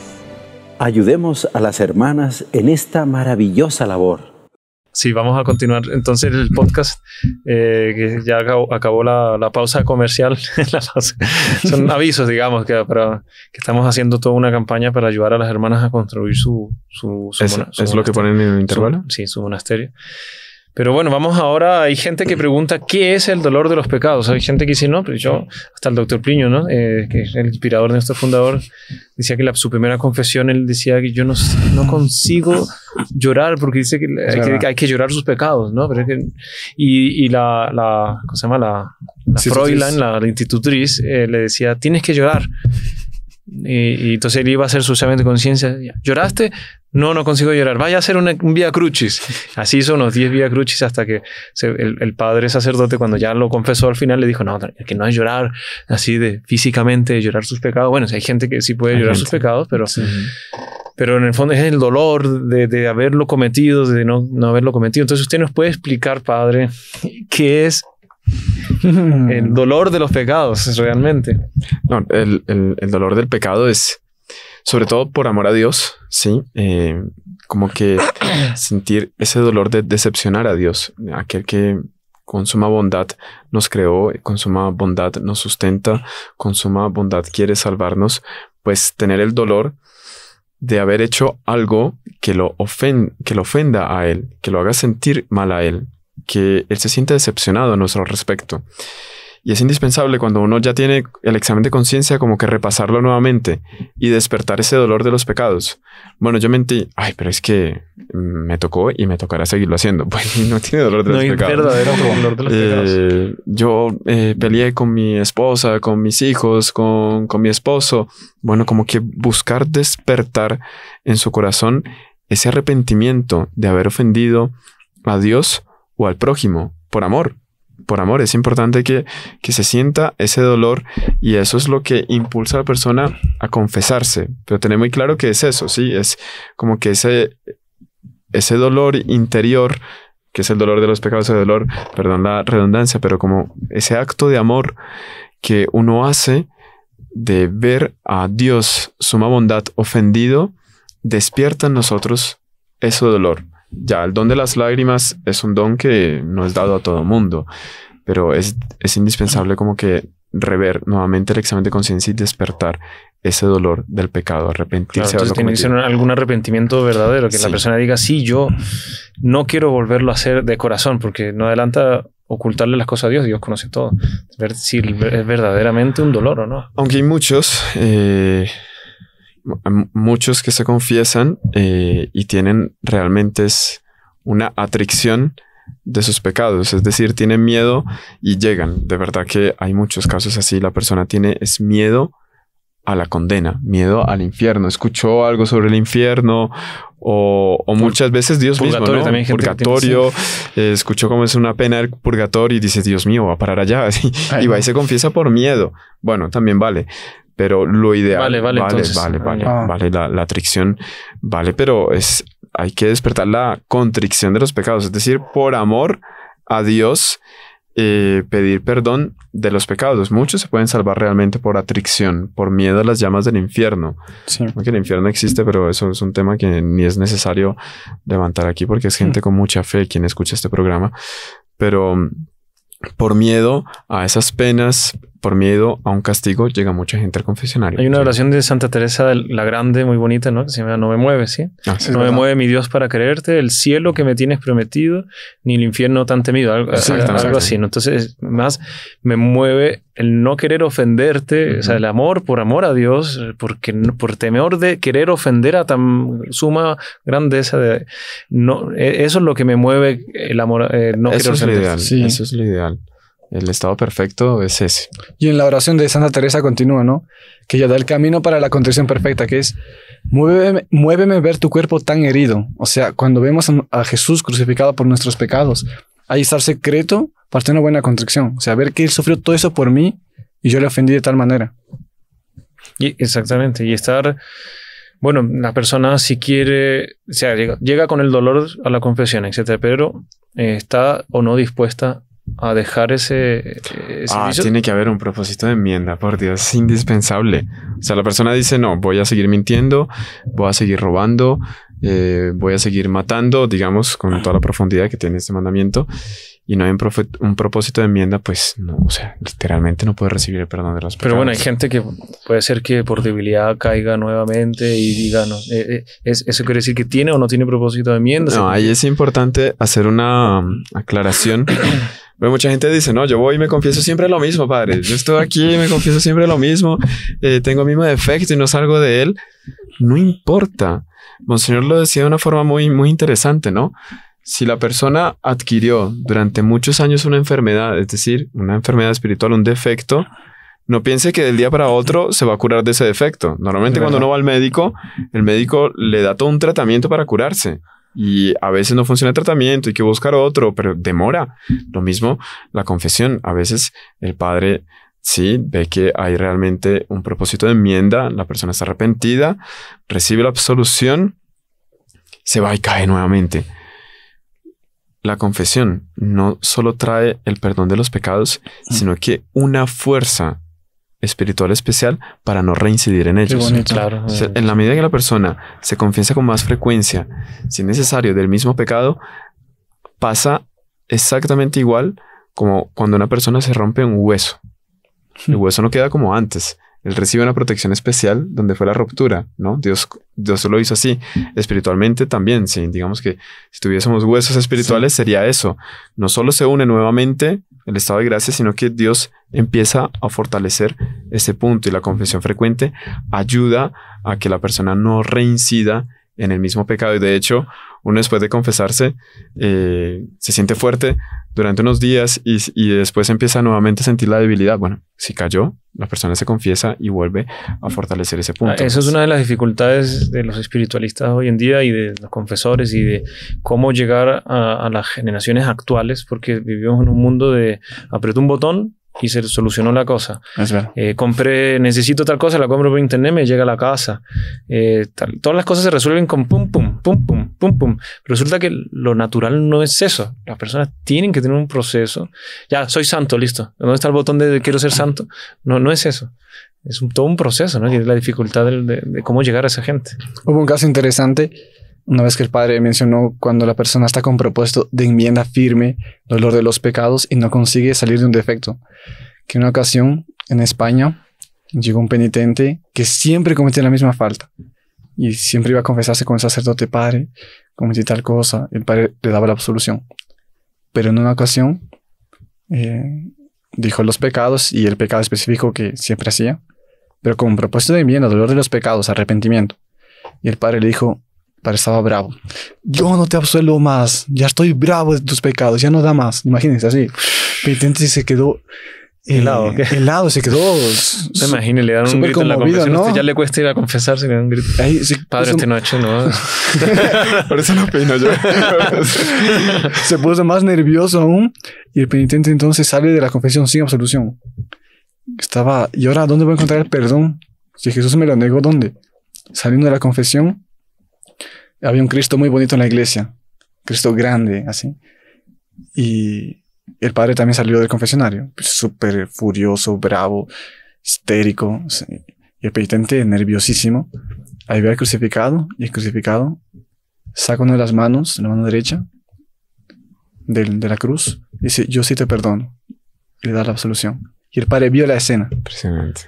ayudemos a las hermanas en esta maravillosa labor. Sí, vamos a continuar entonces el podcast, eh, que ya acabó, la, pausa comercial. *laughs* Son avisos, digamos, que, que estamos haciendo toda una campaña para ayudar a las hermanas a construir su... su, es, ¿Es, lo que ponen en el intervalo? sí, su monasterio. Pero bueno, vamos ahora. Hay gente que pregunta qué es el dolor de los pecados. Hay gente que dice, no, pero pues yo, hasta el doctor Priño, ¿no? Eh, que es el inspirador de nuestro fundador, decía que la, su primera confesión, él decía que yo no, no consigo llorar porque dice que, hay que, llorar sus pecados, ¿no? Pero es que, y, y la, ¿cómo se llama? La, la la, la, institutriz, eh, le decía, tienes que llorar. Y, y, entonces él iba a hacer su examen de conciencia. ¿Lloraste? No, no consigo llorar. Vaya a hacer un vía crucis. Así son unos 10 vía crucis hasta que el, padre sacerdote, cuando ya lo confesó al final, le dijo: No, que no es llorar así de físicamente, llorar sus pecados. Bueno, si hay gente que sí puede llorar sus pecados, pero, pero en el fondo es el dolor de, haberlo cometido, de no, no haberlo cometido. Entonces, usted nos puede explicar, padre, qué es el *laughs* dolor de los pecados, realmente. No, el, dolor del pecado es sobre todo por amor a Dios, sí, eh, como que *coughs* sentir ese dolor de decepcionar a Dios, aquel que con suma bondad nos creó, con suma bondad nos sustenta, con suma bondad quiere salvarnos, pues tener el dolor de haber hecho algo que lo, que lo ofenda a Él, que lo haga sentir mal a Él, que Él se sienta decepcionado a nuestro respecto. Y es indispensable cuando uno ya tiene el examen de conciencia como que repasarlo nuevamente y despertar ese dolor de los pecados. Bueno, yo mentí, ay, pero es que me tocó y me tocará seguirlo haciendo. *laughs* Bueno, no tiene dolor de los pecados. verdadero dolor de los eh, pecados. Yo eh, peleé con mi esposa, con mis hijos, con, con mi esposo. Bueno, como que buscar despertar en su corazón ese arrepentimiento de haber ofendido a Dios o al prójimo por amor por amor. Es importante que, se sienta ese dolor y eso es lo que impulsa a la persona a confesarse. Pero tener muy claro que es eso, ¿sí? Es como que ese, ese dolor interior que es el dolor de los pecados, el dolor, perdón la redundancia, pero como ese acto de amor que uno hace de ver a Dios, suma bondad, ofendido, despierta en nosotros ese dolor. Ya, el don de las lágrimas es un don que no es dado a todo mundo, pero es, es indispensable como que rever nuevamente el examen de conciencia y despertar ese dolor del pecado, arrepentirse. Claro, entonces tiene que ser algún arrepentimiento verdadero, que la persona diga, sí, yo no quiero volverlo a hacer de corazón, porque no adelanta ocultarle las cosas a Dios, Dios conoce todo. Ver si es verdaderamente un dolor o no. Aunque hay muchos eh, muchos que se confiesan eh, y tienen realmente es una atricción de sus pecados, es decir, tienen miedo y llegan. De verdad que hay muchos casos así, la persona tiene es miedo a la condena, miedo al infierno. Escuchó algo sobre el infierno o, muchas veces Dios mismo, purgatorio. Eh, escuchó cómo es una pena el purgatorio y dice Dios mío, va a parar allá *laughs* y, va y se confiesa por miedo. Bueno, también vale, pero lo ideal vale, vale, vale, vale, vale, ah. la, atricción vale, pero es, hay que despertar la contrición de los pecados, es decir, por amor a Dios, eh, pedir perdón de los pecados. Muchos se pueden salvar realmente por atricción, por miedo a las llamas del infierno. Sí. Aunque el infierno existe, pero eso es un tema que ni es necesario levantar aquí porque es gente mm. con mucha fe quien escucha este programa. Pero mm, por miedo a esas penas por miedo a un castigo llega mucha gente al confesionario. Hay una oración de Santa Teresa la Grande muy bonita, ¿no? Que se llama No me mueve, ¿sí? Ah, no me mueve mi Dios para creerte, el cielo que me tienes prometido, ni el infierno tan temido, algo, así, Entonces, más me mueve el no querer ofenderte, o sea, el amor por amor a Dios, porque por temor de querer ofender a tan suma grandeza de no e, eso es lo que me mueve el amor eh, no querer es eso es lo ideal el estado perfecto es ese. Y en la oración de Santa Teresa continúa, ¿no? Que ya da el camino para la contrición perfecta, que es, muéveme, muéveme ver tu cuerpo tan herido. O sea, cuando vemos a Jesús crucificado por nuestros pecados, ahí está el secreto para tener una buena contrición. O sea, ver que Él sufrió todo eso por mí y yo le ofendí de tal manera. Y exactamente, y estar, bueno, la persona si quiere, o sea, llega, con el dolor a la confesión, etcétera, pero eh, está o no dispuesta a dejar ese, eh, ah, tiene que haber un propósito de enmienda, por Dios, es indispensable. O sea, la persona dice, no, voy a seguir mintiendo, voy a seguir robando, eh, voy a seguir matando, digamos, con toda la profundidad que tiene este mandamiento y no hay un, propósito de enmienda, pues no, o sea, literalmente no puede recibir el perdón de los pecados. Pero bueno, hay gente que puede ser que por debilidad caiga nuevamente y diga, no, eh, eh, ¿eso quiere decir que tiene o no tiene propósito de enmienda? No, ahí es importante hacer una um, aclaración. aclaración. *coughs* Pues mucha gente dice, no, yo voy y me confieso siempre lo mismo, padre. Yo estoy aquí y me confieso siempre lo mismo. Eh, tengo el mismo defecto y no salgo de él. No importa. Monseñor lo decía de una forma muy, muy interesante, ¿no? si la persona adquirió durante muchos años una enfermedad, es decir, una enfermedad espiritual, un defecto, no piense que del día para otro se va a curar de ese defecto. Normalmente cuando uno va al médico, el médico le da todo un tratamiento para curarse. Y a veces no funciona el tratamiento, hay que buscar otro, pero demora. Lo mismo la confesión. A veces el padre sí ve que hay realmente un propósito de enmienda, la persona está arrepentida, recibe la absolución, se va y cae nuevamente la confesión no solo trae el perdón de los pecados, ah. sino que una fuerza espiritual especial para no reincidir en ellos. claro. Eh. en la medida que la persona se confiesa con más frecuencia, si necesario, del mismo pecado, pasa exactamente igual como cuando una persona se rompe un hueso. El hmm. hueso no queda como antes, él recibe una protección especial donde fue la ruptura, ¿no? Dios, Dios lo hizo así. Espiritualmente también, Digamos que si tuviésemos huesos espirituales sería eso. No solo se une nuevamente el estado de gracia, sino que Dios empieza a fortalecer ese punto y la confesión frecuente ayuda a que la persona no reincida en el mismo pecado. Y de hecho, uno después de confesarse eh, se siente fuerte durante unos días y, después empieza nuevamente a sentir la debilidad. Bueno, si cayó, la persona se confiesa y vuelve a fortalecer ese punto. Esa es una de las dificultades de los espiritualistas hoy en día y de los confesores y de cómo llegar a, las generaciones actuales, porque vivimos en un mundo de apretó un botón y se solucionó la cosa. Eh, compré, necesito tal cosa, la compro por internet, me llega a la casa. Eh, todas las cosas se resuelven con pum, pum, pum, pum, pum, Resulta que lo natural no es eso. Las personas tienen que tener un proceso. Ya, soy santo, listo. ¿Dónde está el botón de quiero ser santo? No, no es eso. Es todo un proceso, ¿no? Y es la dificultad de, de cómo llegar a esa gente. Hubo un caso interesante una vez que el padre mencionó cuando la persona está con propósito de enmienda firme, dolor de los pecados y no consigue salir de un defecto. Que en una ocasión en España llegó un penitente que siempre cometía la misma falta y siempre iba a confesarse con el sacerdote, padre, cometí tal cosa, el padre le daba la absolución. Pero en una ocasión eh, dijo los pecados y el pecado específico que siempre hacía, pero con propósito de enmienda, dolor de los pecados, arrepentimiento. Y el padre le dijo, Parecía estaba bravo. Yo no te absuelvo más, ya estoy bravo de tus pecados, ya no da más. Imagínense así. Penitente se quedó eh, helado, ¿qué? helado, se quedó. *laughs* Se imagina, le dan un grito en la confesión. ¿no? ya le cuesta ir a confesarse, Ahí, sí, Padre, este no ha *laughs* hecho Por eso no peino yo. *laughs* se puso más nervioso aún y el penitente entonces sale de la confesión sin absolución. Estaba, ¿y ahora dónde voy a encontrar el perdón? Si Jesús me lo negó, ¿dónde? Saliendo de la confesión, había un Cristo muy bonito en la iglesia, Cristo grande, así. Y el padre también salió del confesionario, súper furioso, bravo, histérico, y el penitente nerviosísimo. Ahí ve al crucificado y el crucificado saca una de las manos, la mano derecha de, de la cruz, y dice, yo sí te perdono, le da la absolución. Y el padre vio la escena. Impresionante.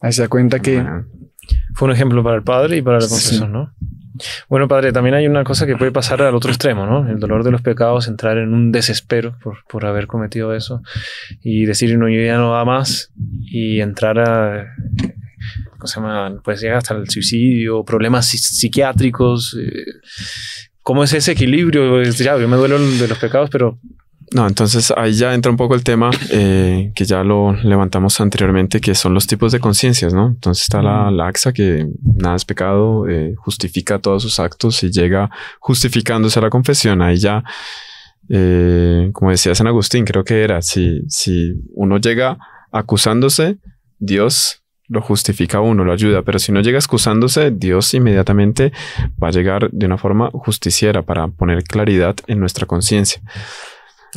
Ahí se da cuenta que... Fue un ejemplo para el padre y para la confesión, ¿no? Bueno, padre, también hay una cosa que puede pasar al otro extremo, ¿no? El dolor de los pecados, entrar en un desespero por, haber cometido eso y decir, no, yo ya no da más y entrar a... ¿Cómo se llama? Pues llegar hasta el suicidio, problemas psiquiátricos. Eh, ¿Cómo es ese equilibrio? Pues ya, yo me duelo de los pecados, pero no, entonces ahí ya entra un poco el tema eh, que ya lo levantamos anteriormente, que son los tipos de conciencias, ¿no? Entonces está la, laxa que nada es pecado, eh, justifica todos sus actos y llega justificándose a la confesión. Ahí ya, eh, como decía San Agustín, creo que era, si, si uno llega acusándose, Dios lo justifica a uno, lo ayuda, pero si no llega excusándose, Dios inmediatamente va a llegar de una forma justiciera para poner claridad en nuestra conciencia.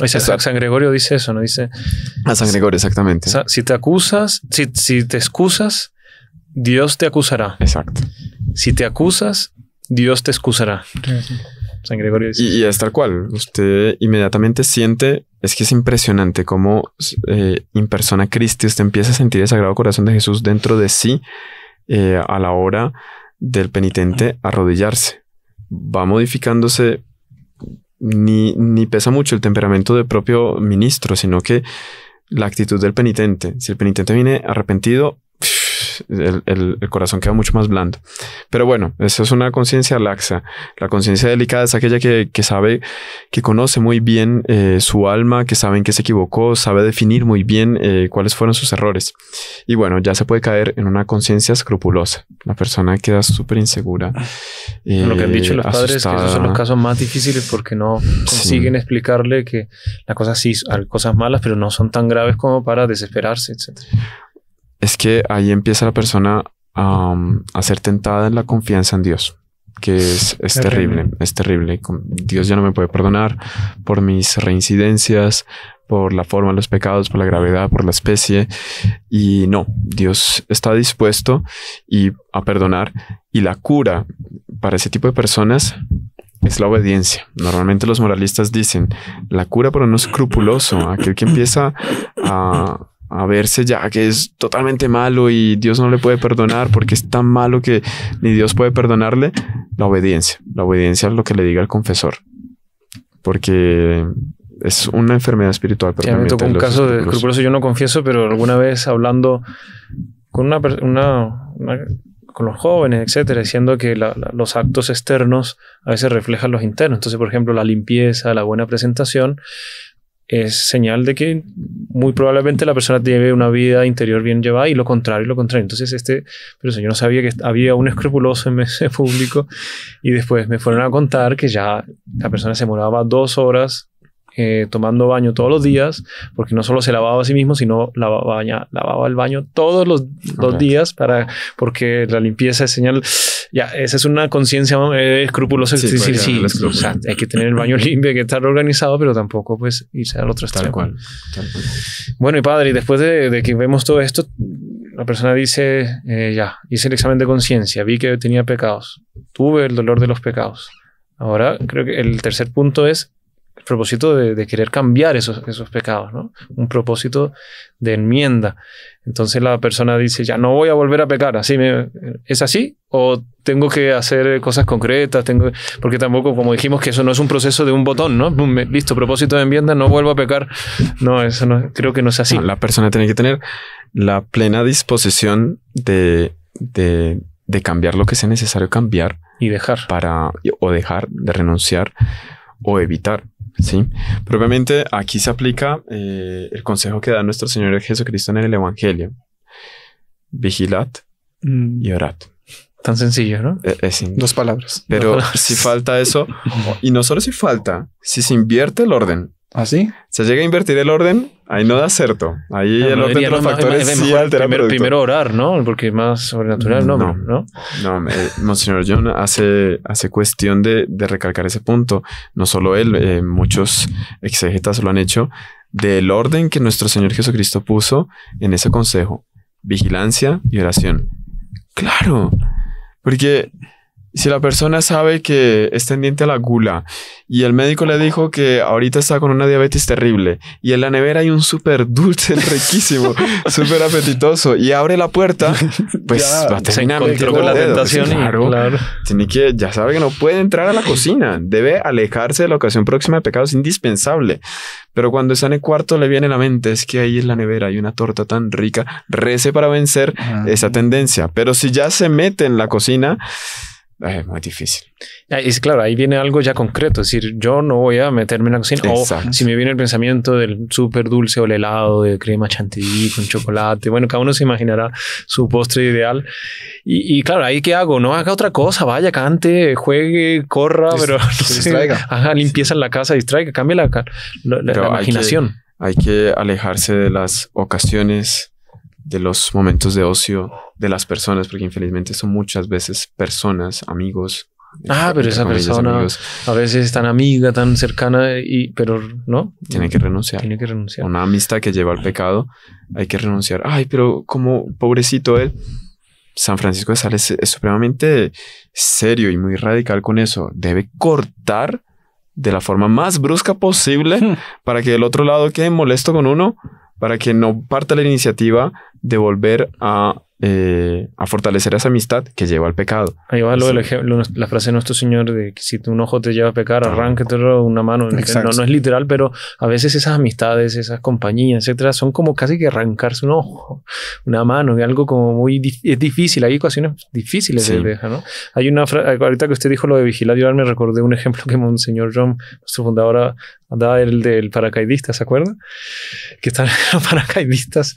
San, Gregorio dice eso, ¿no? Dice. A San Gregorio, exactamente. Si te acusas, si, te excusas, Dios te acusará. Exacto. Si te acusas, Dios te excusará. San Gregorio dice. Y, y, es tal cual. Usted inmediatamente siente, es que es impresionante cómo eh, persona Cristo, usted empieza a sentir el Sagrado Corazón de Jesús dentro de sí eh, a la hora del penitente arrodillarse. Va modificándose ni, ni pesa mucho el temperamento del propio ministro, sino que la actitud del penitente. Si el penitente viene arrepentido, el, corazón queda mucho más blando. Pero bueno, eso es una conciencia laxa. La conciencia delicada es aquella que, sabe, que conoce muy bien eh, su alma, que sabe en qué se equivocó, sabe definir muy bien eh, cuáles fueron sus errores. Y bueno, ya se puede caer en una conciencia escrupulosa. La persona queda súper insegura. Eh, lo que han dicho eh, los padres que esos son los casos más difíciles porque no consiguen explicarle que las cosas sí, hay cosas malas, pero no son tan graves como para desesperarse, etc es que ahí empieza la persona a, ser tentada en la confianza en Dios, que es, terrible, es terrible. Dios ya no me puede perdonar por mis reincidencias, por la forma de los pecados, por la gravedad, por la especie. Y no, Dios está dispuesto a perdonar. Y la cura para ese tipo de personas es la obediencia. Normalmente los moralistas dicen, la cura para un escrupuloso, aquel que empieza a, a verse ya que es totalmente malo y Dios no le puede perdonar porque es tan malo que ni Dios puede perdonarle, la obediencia. La obediencia es lo que le diga el confesor. Porque es una enfermedad espiritual. un caso de escrupuloso, yo no confieso, pero alguna vez hablando con una, con los jóvenes, etcétera, diciendo que los actos externos a veces reflejan los internos. Entonces, por ejemplo, la limpieza, la buena presentación es señal de que muy probablemente la persona tiene una vida interior bien llevada y lo contrario, lo contrario. Entonces, este, pero yo no sabía que había un escrupuloso en ese *laughs* público y después me fueron a contar que ya la persona se moraba dos horas eh, tomando baño todos los días, porque no solo se lavaba a sí mismo, sino lavaba, baña, el baño todos los, los días para, porque la limpieza es señal. Ya, esa es una conciencia eh, escrupulosa. es decir, sí, pues, hay que tener el baño *laughs* limpio, hay que estar organizado, pero tampoco pues irse al otro estado Tal cual, Bueno, y padre, después de, que vemos todo esto, la persona dice, eh, ya, hice el examen de conciencia, vi que tenía pecados, tuve el dolor de los pecados. Ahora creo que el tercer punto es propósito de, querer cambiar esos, esos pecados, ¿no? Un propósito de enmienda. Entonces la persona dice, ya no voy a volver a pecar, así me, ¿es así? ¿O tengo que hacer cosas concretas? Tengo, porque tampoco, como dijimos, que eso no es un proceso de un botón, ¿no? Listo, propósito de enmienda, no vuelvo a pecar. No, eso no, creo que no es así. la persona tiene que tener la plena disposición de, de cambiar lo que sea necesario cambiar. Y dejar. Para, o dejar, de renunciar o evitar. Sí, propiamente aquí se aplica eh, el consejo que da nuestro Señor Jesucristo en el Evangelio. Vigilad mm. y orad. Tan sencillo, ¿no? E-, es Dos palabras. Pero si falta eso, *laughs* y no solo si falta, si se invierte el orden, ¿Así? ¿Ah, Se llega a invertir el orden, ahí no da cierto. Ahí el orden de los factores sí altera primero, orar, ¿no? Porque es más sobrenatural, ¿no? No, no. no eh, Monseñor John hace, hace cuestión de, de, recalcar ese punto. No solo él, eh, muchos exegetas lo han hecho, del orden que nuestro Señor Jesucristo puso en ese consejo. Vigilancia y oración. ¡Claro! Porque si la persona sabe que es tendiente a la gula y el médico le dijo que ahorita está con una diabetes terrible y en la nevera hay un súper dulce *laughs* riquísimo, súper apetitoso y abre la puerta, *laughs* pues va a terminar con la tentación. Claro, claro. Tiene que, ya sabe que no puede entrar a la cocina, debe alejarse de la ocasión próxima de pecados, indispensable. Pero cuando está en el cuarto le viene a la mente, es que ahí en la nevera hay una torta tan rica, rece para vencer ah. esa tendencia. Pero si ya se mete en la cocina, es muy difícil. Ah, es claro, ahí viene algo ya concreto, es decir, yo no voy a meterme en la cocina. O si me viene el pensamiento del súper dulce o el helado de crema chantilly con chocolate, bueno, cada uno se imaginará su postre ideal. Y, y claro, ahí qué hago, no haga otra cosa, vaya, cante, juegue, corra, pero *laughs* distraiga. limpieza en la casa, distraiga, cambie la, imaginación. hay que alejarse de las ocasiones de los momentos de ocio de las personas, porque infelizmente son muchas veces personas, amigos. Ah, pero esa persona a veces tan amiga, tan cercana, y, pero no. Tiene que renunciar. Tiene que renunciar. Una amistad que lleva al pecado, hay que renunciar. Ay, pero como pobrecito él. San Francisco de Sales es, supremamente serio y muy radical con eso. Debe cortar de la forma más brusca posible *laughs* para que el otro lado quede molesto con uno, para que no parta la iniciativa de volver a, eh, a fortalecer esa amistad que lleva al pecado. Ahí va lo, la frase de nuestro Señor de que si un ojo te lleva a pecar, arranque una mano. No, no es literal, pero a veces esas amistades, esas compañías, etcétera, son como casi que arrancarse un ojo, una mano, y algo como muy es difícil. Hay ecuaciones difíciles de dejar, ¿no? Hay una ahorita que usted dijo lo de vigilar, yo me recordé un ejemplo que Monseñor John, nuestro fundador, Andaba el del paracaidista, ¿se acuerda? Que están los *laughs* paracaidistas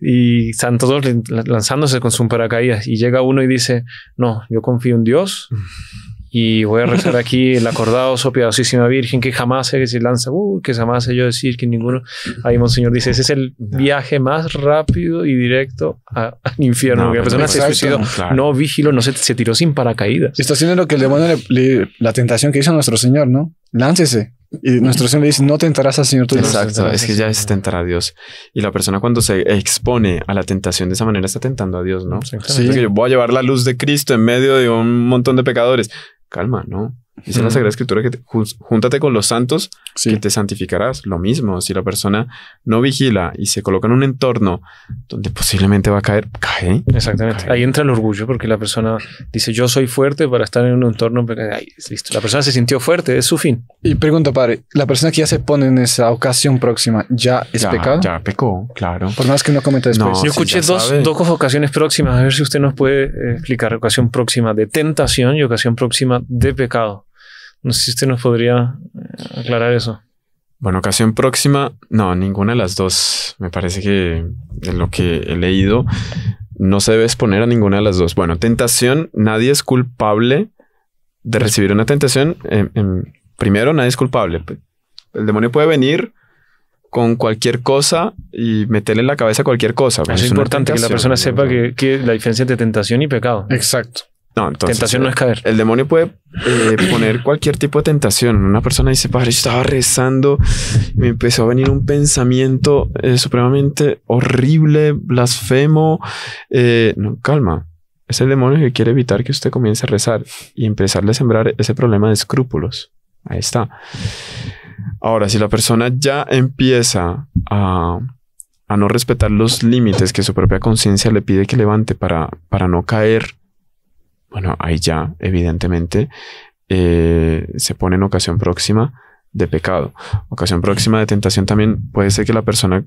y están todos lanzándose con su paracaídas. Y llega uno y dice, no, yo confío en Dios y voy a rezar aquí el acordado, so piadosísima Virgen, que jamás se lanza, uh, que jamás sé yo decir que ninguno. Ahí Monseñor dice, ese es el viaje más rápido y directo al infierno. No, la persona se suicidó, no vigiló, se, tiró sin paracaídas. Está haciendo lo que el demonio, le, le, la tentación que hizo nuestro Señor, ¿no? Láncese. Y nuestro Señor le dice, no tentarás al Señor tu Dios. Exacto, es que ya es tentar a Dios. Y la persona cuando se expone a la tentación de esa manera está tentando a Dios, ¿no? Sí. yo voy a llevar la luz de Cristo en medio de un montón de pecadores. Calma, ¿no? Dice la Sagrada Escritura que júntate con los santos que te santificarás. Lo mismo, si la persona no vigila y se coloca en un entorno donde posiblemente va a caer, cae. Exactamente. Ahí entra el orgullo porque la persona dice yo soy fuerte para estar en un entorno. La persona se sintió fuerte, es su fin. Y pregunta, padre, la persona que ya se pone en esa ocasión próxima, ¿ya es pecado? Ya pecó, claro. Por más que no cometa después. yo escuché dos, dos ocasiones próximas, a ver si usted nos puede eh, explicar. Ocasión próxima de tentación y ocasión próxima de pecado. No sé si usted nos podría eh, aclarar eso. Bueno, ocasión próxima, no, ninguna de las dos. Me parece que en lo que he leído no se debe exponer a ninguna de las dos. Bueno, tentación, nadie es culpable de recibir una tentación. primero, nadie es culpable. El demonio puede venir con cualquier cosa y meterle en la cabeza cualquier cosa. es, importante que la persona sepa que la diferencia entre tentación y pecado. Exacto. No, entonces. Tentación no es caer. El demonio puede eh, *clears throat* poner cualquier tipo de tentación. Una persona dice, padre, yo estaba rezando y me empezó a venir un pensamiento eh, supremamente horrible, blasfemo. Eh, no, calma. Es el demonio que quiere evitar que usted comience a rezar y empezarle a sembrar ese problema de escrúpulos. Ahí está. Ahora, si la persona ya empieza a, a no respetar los límites que su propia conciencia le pide que levante para, para no caer bueno, ahí ya, evidentemente, eh, se pone en ocasión próxima de pecado. Ocasión próxima de tentación también puede ser que la persona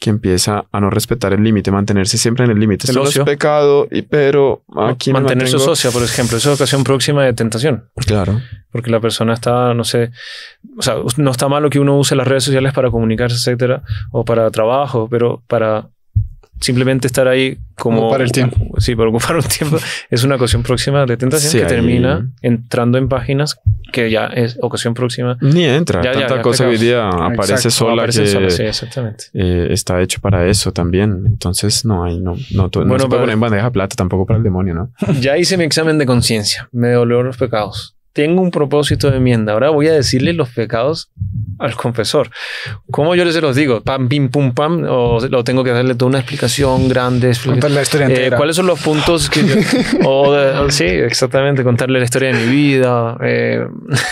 que empieza a no respetar el límite, mantenerse siempre en el límite. social es pecado, y, pero aquí mantener su por ejemplo, eso es ocasión próxima de tentación. Claro. Porque la persona está, no sé, o sea, no está malo que uno use las redes sociales para comunicarse, etcétera, o para trabajo, pero para simplemente estar ahí como... Ocupar el tiempo. Sí, para ocupar un tiempo. *laughs* Es una ocasión próxima de tentación que termina entrando en páginas que ya es ocasión próxima. Ni entra. Tanta cosa hoy día aparece sola. exactamente. Eh, está hecho para eso también. Entonces, no, hay, no, no, bueno, poner en bandeja plata tampoco para el demonio, ¿no? *laughs* Ya hice mi examen de conciencia. Me dolió los pecados tengo un propósito de enmienda. Ahora voy a decirle los pecados al confesor. ¿Cómo yo les los digo? ¿Pam, pim, pum, pam? ¿O lo tengo que darle toda una explicación grande? la historia entera. Eh, ¿Cuáles son los puntos que sí, exactamente. Contarle la historia de mi vida. Eh?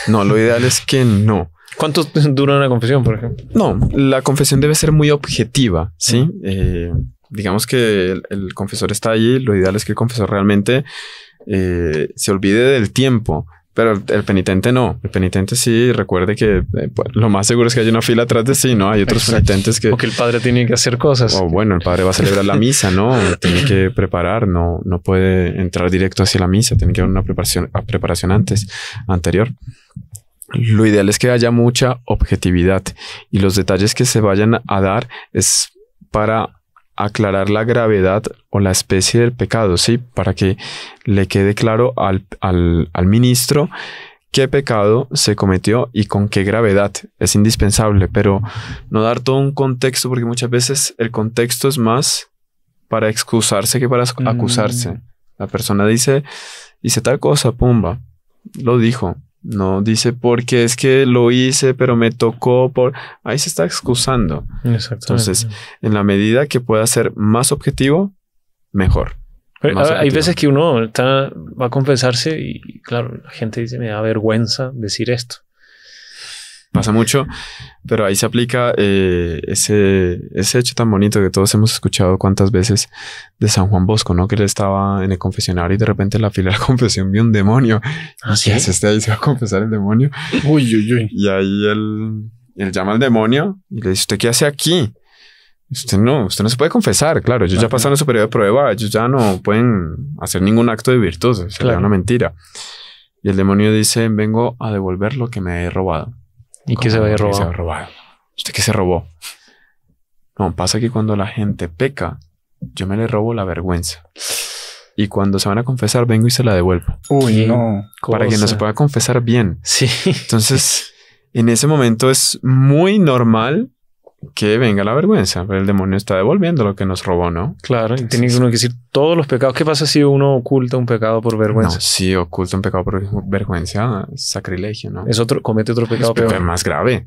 No, lo ideal es que no. ¿Cuánto dura una confesión, por ejemplo? No, la confesión debe ser muy objetiva, ¿sí? Eh, digamos que el, confesor está allí, lo ideal es que el confesor realmente se olvide del tiempo pero el penitente no. El penitente sí, recuerde que eh, pues, lo más seguro es que hay una fila atrás de sí, ¿no? Hay otros penitentes que... porque el padre tiene que hacer cosas. O bueno, el padre va a celebrar la misa, ¿no? *laughs* tiene que preparar, no, no puede entrar directo hacia la misa, tiene que haber una preparación, preparación antes, anterior. Lo ideal es que haya mucha objetividad y los detalles que se vayan a dar es para aclarar la gravedad o la especie del pecado, ¿sí? Para que le quede claro al, ministro qué pecado se cometió y con qué gravedad. Es indispensable, pero no dar todo un contexto, porque muchas veces el contexto es más para excusarse que para mm. acusarse. La persona dice, hice tal cosa, pumba, lo dijo, no, dice porque es que lo hice, pero me tocó por... Ahí se está excusando. Entonces, en la medida que pueda ser más objetivo, mejor. hay veces que uno va a compensarse y, claro, la gente dice, me da vergüenza decir esto pasa mucho, pero ahí se aplica eh, ese, hecho tan bonito que todos hemos escuchado cuántas veces de San Juan Bosco, ¿no? Que él estaba en el confesionario y de repente en la fila de *laughs* confesión vio un demonio. Así ¿Ah, es. Este ahí se va a confesar el demonio. Uy, uy, uy. Y ahí él, llama al demonio y le dice, ¿usted qué hace aquí? Usted no, usted no se puede confesar, claro. Ellos ya pasaron su periodo de prueba, ellos ya no pueden hacer ningún acto de virtud, Es una mentira. Y el demonio dice, vengo a devolver lo que me he robado. ¿Y qué se va a ¿Usted qué se robó? No, pasa que cuando la gente peca, yo me le robo la vergüenza. Y cuando se van a confesar, vengo y se la devuelvo. Uy, no. Para que no se pueda confesar bien. Sí. Entonces, *laughs* en ese momento es muy normal que venga la vergüenza. pero El demonio está devolviendo lo que nos robó, ¿no? Claro, y tiene uno que decir todos los pecados. ¿Qué pasa si uno oculta un pecado por vergüenza? No, si oculta un pecado por vergüenza, sacrilegio, ¿no? Es otro, comete otro pecado es pues, más grave,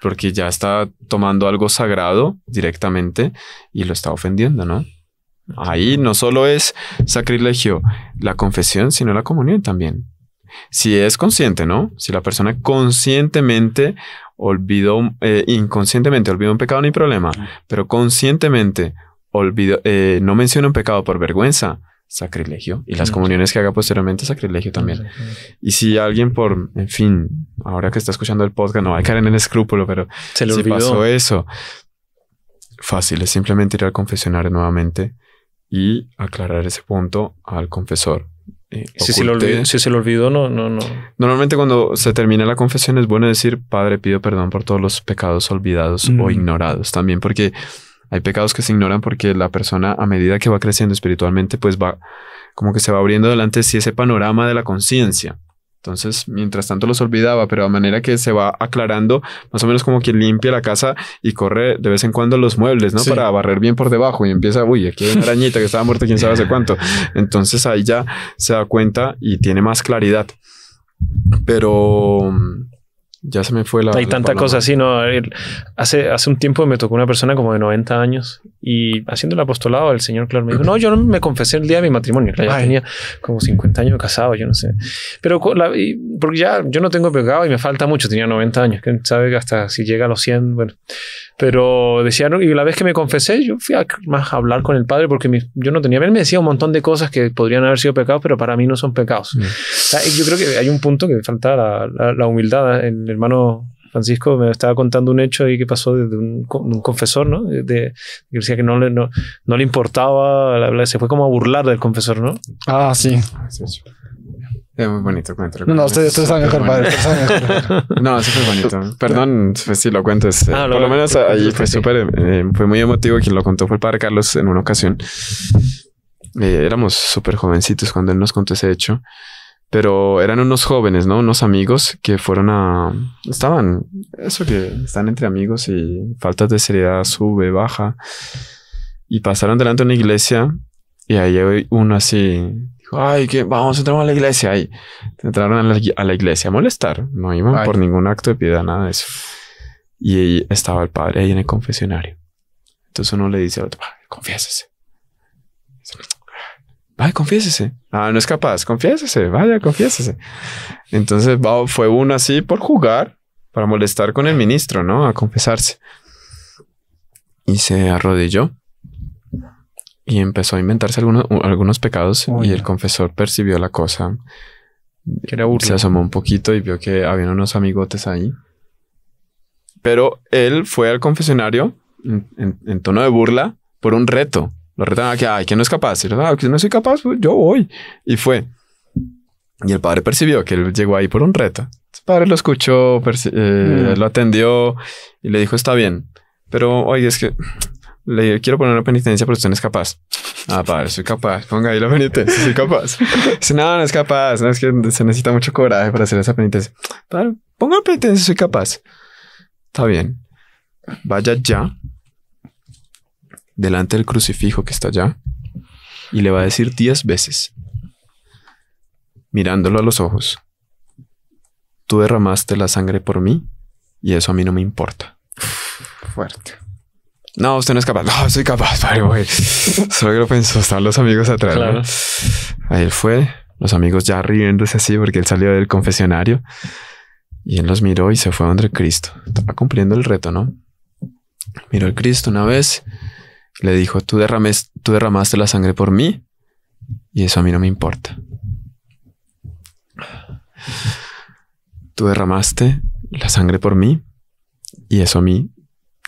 porque ya está tomando algo sagrado directamente y lo está ofendiendo, ¿no? Ahí no solo es sacrilegio la confesión, sino la comunión también. Si es consciente, ¿no? Si la persona conscientemente Olvidó eh, inconscientemente olvidó un pecado, ni problema, ah. pero conscientemente olvidó eh, no menciona un pecado por vergüenza, sacrilegio. Y las ah. comuniones que haga posteriormente, sacrilegio también. Y si alguien por, en fin, ahora que está escuchando el podcast, no hay que caer en el escrúpulo, pero se le si pasó eso, fácil, es simplemente ir al confesionario nuevamente y aclarar ese punto al confesor. Eh, si, se olvidó, si no, no, no. Normalmente cuando se termina la confesión es bueno decir, Padre, pido perdón por todos los pecados olvidados o mm. ignorados también, porque hay pecados que se ignoran porque la persona a medida que va creciendo espiritualmente, pues va como que se va abriendo delante si ese panorama de la conciencia. Entonces, mientras tanto los olvidaba, pero a manera que se va aclarando, más o menos como quien limpia la casa y corre de vez en cuando los muebles, ¿no? Para barrer bien por debajo y empieza, uy, aquí hay una arañita que estaba muerta quién sabe hace cuánto. *laughs* Entonces ahí ya se da cuenta y tiene más claridad. Pero mm, ya se me fue la... Hay tanta cosa así, ¿no? Hace, hace un tiempo me tocó una persona como de 90 años y haciendo el apostolado, el señor claro me dijo, no, yo no me confesé el día de mi matrimonio. ya tenía como 50 años casado, yo no sé. Pero porque ya yo no tengo pecado y me falta mucho, tenía 90 años, que sabe que hasta si llega a los 100, bueno. Pero decía, no, y la vez que me confesé, yo fui a más a hablar con el padre porque yo no tenía, él me decía un montón de cosas que podrían haber sido pecados, pero para mí no son pecados. Mm. yo creo que hay un punto que falta la, la humildad. ¿eh? El hermano Francisco me estaba contando un hecho ahí que pasó de, un, confesor, ¿no? De, que decía que no le, no, le importaba, se fue como a burlar del confesor, ¿no? Ah, sí. Es muy bonito cuento. No, ustedes usted saben mejor, padre. *laughs* no, eso fue bonito. Perdón pues, si lo cuento. Eh, ah, por lo menos ahí fue súper, eh, fue muy emotivo. Quien lo contó fue el padre Carlos en una ocasión. Eh, éramos súper jovencitos cuando él nos contó ese hecho pero eran unos jóvenes, ¿no? Unos amigos que fueron a... Estaban, eso que están entre amigos y faltas de seriedad sube, baja. Y pasaron delante de una iglesia y ahí uno así dijo, ay, que vamos, entrar a la iglesia. ahí entraron a la, iglesia a molestar. No iban por ningún acto de piedad, nada de eso. Y ahí estaba el padre ahí en el confesionario. Entonces uno le dice al otro, confiésese ay confiésese. Ah, no es capaz. Confiésese. Vaya, confiésese. Entonces fue uno así por jugar, para molestar con el ministro, ¿no? A confesarse. Y se arrodilló y empezó a inventarse algunos, algunos pecados y el confesor percibió la cosa. era Se asomó un poquito y vio que había unos amigotes ahí. Pero él fue al confesionario en tono de burla por un reto. Lo que, ay, que no es capaz. Y ah, que no soy capaz, pues, yo voy. Y fue. Y el padre percibió que él llegó ahí por un reto. el padre lo escuchó, eh, mm. lo atendió y le dijo, está bien. Pero, oye, es que le quiero poner una penitencia, pero usted no es capaz. Ah, padre, soy capaz. Ponga ahí la penitencia, soy capaz. si *laughs* no, no es capaz. No, es que se necesita mucho coraje para hacer esa penitencia. Padre, ponga penitencia, soy capaz. Está bien. Vaya ya delante del crucifijo que está allá y le va a decir diez veces, mirándolo a los ojos, tú derramaste la sangre por mí y eso a mí no me importa. Fuerte. No, usted no es capaz. No, soy capaz, *laughs* güey. Solo lo pensó, están los amigos atrás. Ahí él fue, los amigos ya riéndose así porque él salió del confesionario y él los miró y se fue donde Cristo. Estaba cumpliendo el reto, ¿no? Miró el Cristo una vez le dijo, tú, derrames, tú derramaste la sangre por mí y eso a mí no me importa. Tú derramaste la sangre por mí y eso a mí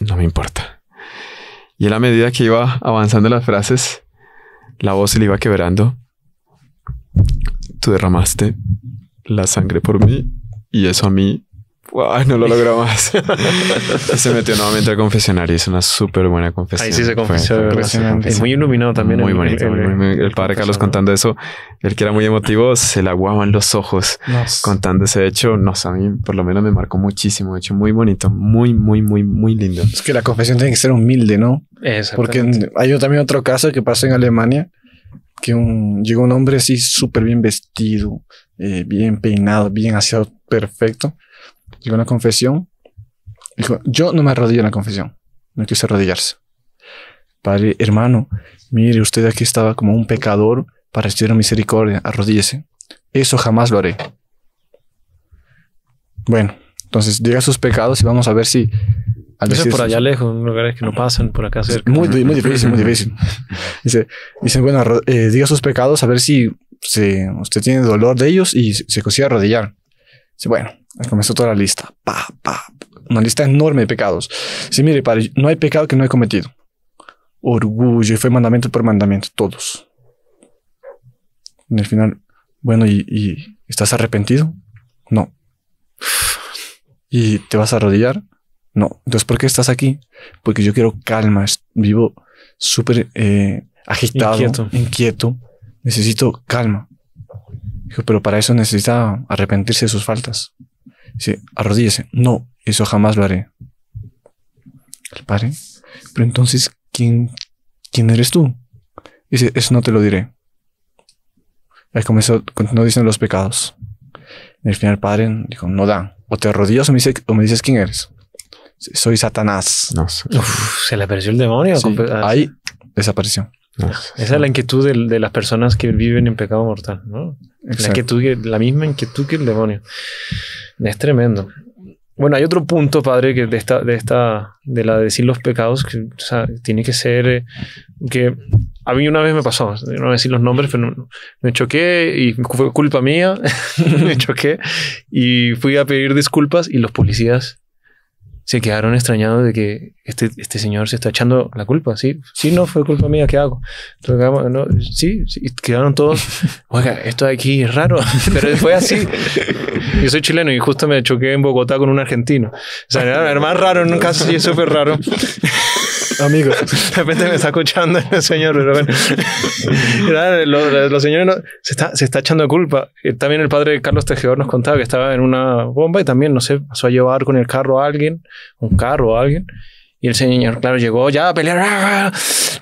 no me importa. Y a la medida que iba avanzando las frases, la voz se le iba quebrando. Tú derramaste la sangre por mí y eso a mí no lo logró *laughs* más. *laughs* se metió nuevamente al confesionario. Es una súper buena confesión. Ahí sí se confesó. es muy iluminado también. Muy bonito. El, padre Carlos contando eso, el que era muy emotivo, se le aguaban los ojos contando ese hecho. No a mí por lo menos me marcó muchísimo. De hecho, muy bonito, muy, muy, muy, muy lindo. Es que la confesión tiene que ser humilde, ¿no? Porque hay también otro caso que pasó en Alemania que llegó un hombre así súper bien vestido, eh, bien peinado, bien aseado, perfecto llegó una confesión. Dijo, yo no me arrodillo en la confesión. No quise arrodillarse. Padre, hermano, mire, usted aquí estaba como un pecador para recibir misericordia. Arrodíllese. Eso jamás lo haré. Bueno, entonces diga sus pecados y vamos a ver si... por allá lejos, lugares que no pasan por acá cerca. Muy, difícil, muy difícil. *laughs* Dice, bueno, eh, diga sus pecados a ver si usted tiene dolor de ellos y se consigue arrodillar. Dice, bueno, Comenzó toda la lista. Pa, una lista enorme de pecados. Sí, mire, no hay pecado que no he cometido. Orgullo, y fue mandamiento por mandamiento, todos. En el final, bueno, ¿y, estás arrepentido? No. ¿Y te vas a arrodillar? No. Entonces, ¿por qué estás aquí? Porque yo quiero calma. Vivo súper eh, agitado, inquieto. inquieto. Necesito calma. Dijo, pero para eso necesita arrepentirse de sus faltas. Dice, arrodíllese. No, eso jamás lo haré. El padre, pero entonces, ¿quién, quién eres tú? Dice, eso no te lo diré. Ahí comenzó, no dicen los pecados. En el final, el padre dijo, no da. O te arrodillas o me, dices quién eres. Soy Satanás. se le apareció el demonio. ahí ah, desapareció. Ah, esa es la inquietud de, las personas que viven en pecado mortal, ¿no? la misma inquietud que el demonio. Es tremendo. Bueno, hay otro punto, padre, que de de esta, de la de decir los pecados, que tiene que ser eh, que a mí una vez me pasó, no vez a los nombres, me choqué y fue culpa mía, *laughs* me choqué y fui a pedir disculpas y los policías se quedaron extrañados de que este, este señor se está echando la culpa. Sí, sí, no fue culpa mía, ¿qué hago? sí, quedaron todos, *laughs* oiga, esto de aquí es raro, *laughs* pero fue así. Yo soy chileno y justo me choqué en Bogotá con un argentino. O sea, era más raro en un caso, sí, eso fue raro amigos. *laughs* De repente me está escuchando el señor, pero bueno. *laughs* los, señores se, está, se está echando culpa. Eh, también el padre Carlos Tejedor nos contaba que estaba en una bomba y también, no sé, pasó a llevar con el carro a alguien, un carro a alguien. Y el señor, claro, llegó ya a pelear.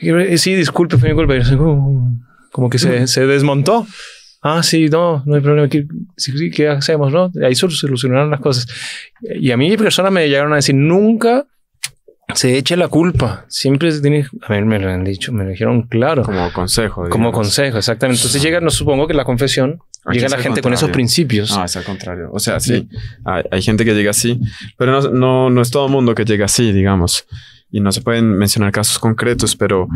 Y, sí, disculpe, fue mi culpa. Uh, como que se, se desmontó. Ah, sí, no, no hay problema. ¿Qué, qué hacemos? No? Ahí se solucionaron las cosas. Y a mí personas me llegaron a decir, nunca se echa la culpa. Siempre se tiene, a ver, me lo han dicho, me lo dijeron claro. Como consejo. Como consejo, exactamente. Entonces llega, no supongo que la confesión llega la gente con esos principios. no ah, es al contrario. O sea, sí, Hay, gente que llega así, pero no, no, es todo el mundo que llega así, digamos. Y no se pueden mencionar casos concretos, pero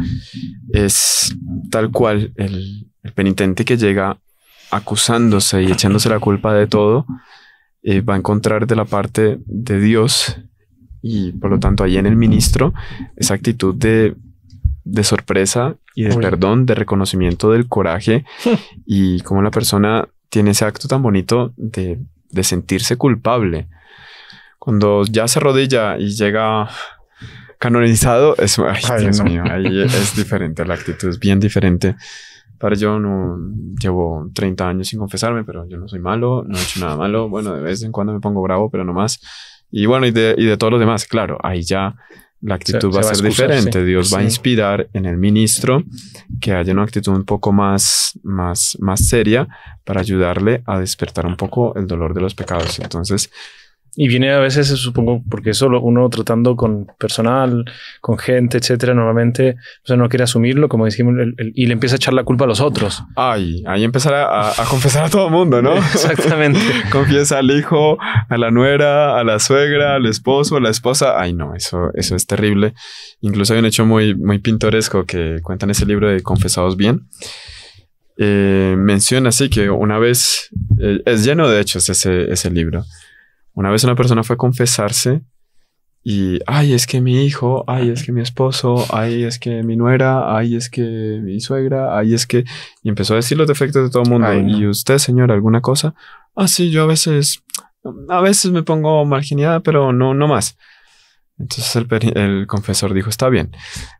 es tal cual el, penitente que llega acusándose y echándose la culpa de todo, eh, va a encontrar de la parte de Dios y por lo tanto ahí en el ministro esa actitud de, sorpresa y de perdón, de reconocimiento del coraje *laughs* y cómo la persona tiene ese acto tan bonito de, sentirse culpable. Cuando ya se arrodilla y llega canonizado, es, es *laughs* diferente, la actitud es bien diferente. Para yo no llevo 30 años sin confesarme, pero yo no soy malo, no he hecho nada malo. Bueno, de vez en cuando me pongo bravo, pero no más y bueno, y de, y de todos los demás, claro, ahí ya la actitud va, a ser diferente. Dios va a inspirar en el ministro que haya una actitud un poco más, más, más seria para ayudarle a despertar un poco el dolor de los pecados. Entonces, y viene a veces, supongo, porque solo uno tratando con personal, con gente, etcétera, normalmente sea, no quiere asumirlo, como decimos, y le empieza a echar la culpa a los otros. Ay, ahí empezar a, confesar a todo el mundo, ¿no? *laughs* Exactamente. *laughs* Confiesa al hijo, a la nuera, a la suegra, al esposo, a la esposa. Ay, no, eso, eso es terrible. Incluso hay un hecho muy, muy pintoresco que cuenta en ese libro de Confesados Bien. Eh, menciona así que una vez, eh, es lleno de hechos ese, ese libro una vez una persona fue a confesarse y, ay, es que mi hijo, ay, es que mi esposo, ay, es que mi nuera, ay, es que mi suegra, ay, es que... Y empezó a decir los defectos de todo el mundo. ¿Y usted, señor, alguna cosa? Ah, sí, yo a veces, a veces me pongo marginada, pero no, no más. Entonces el confesor dijo, está bien.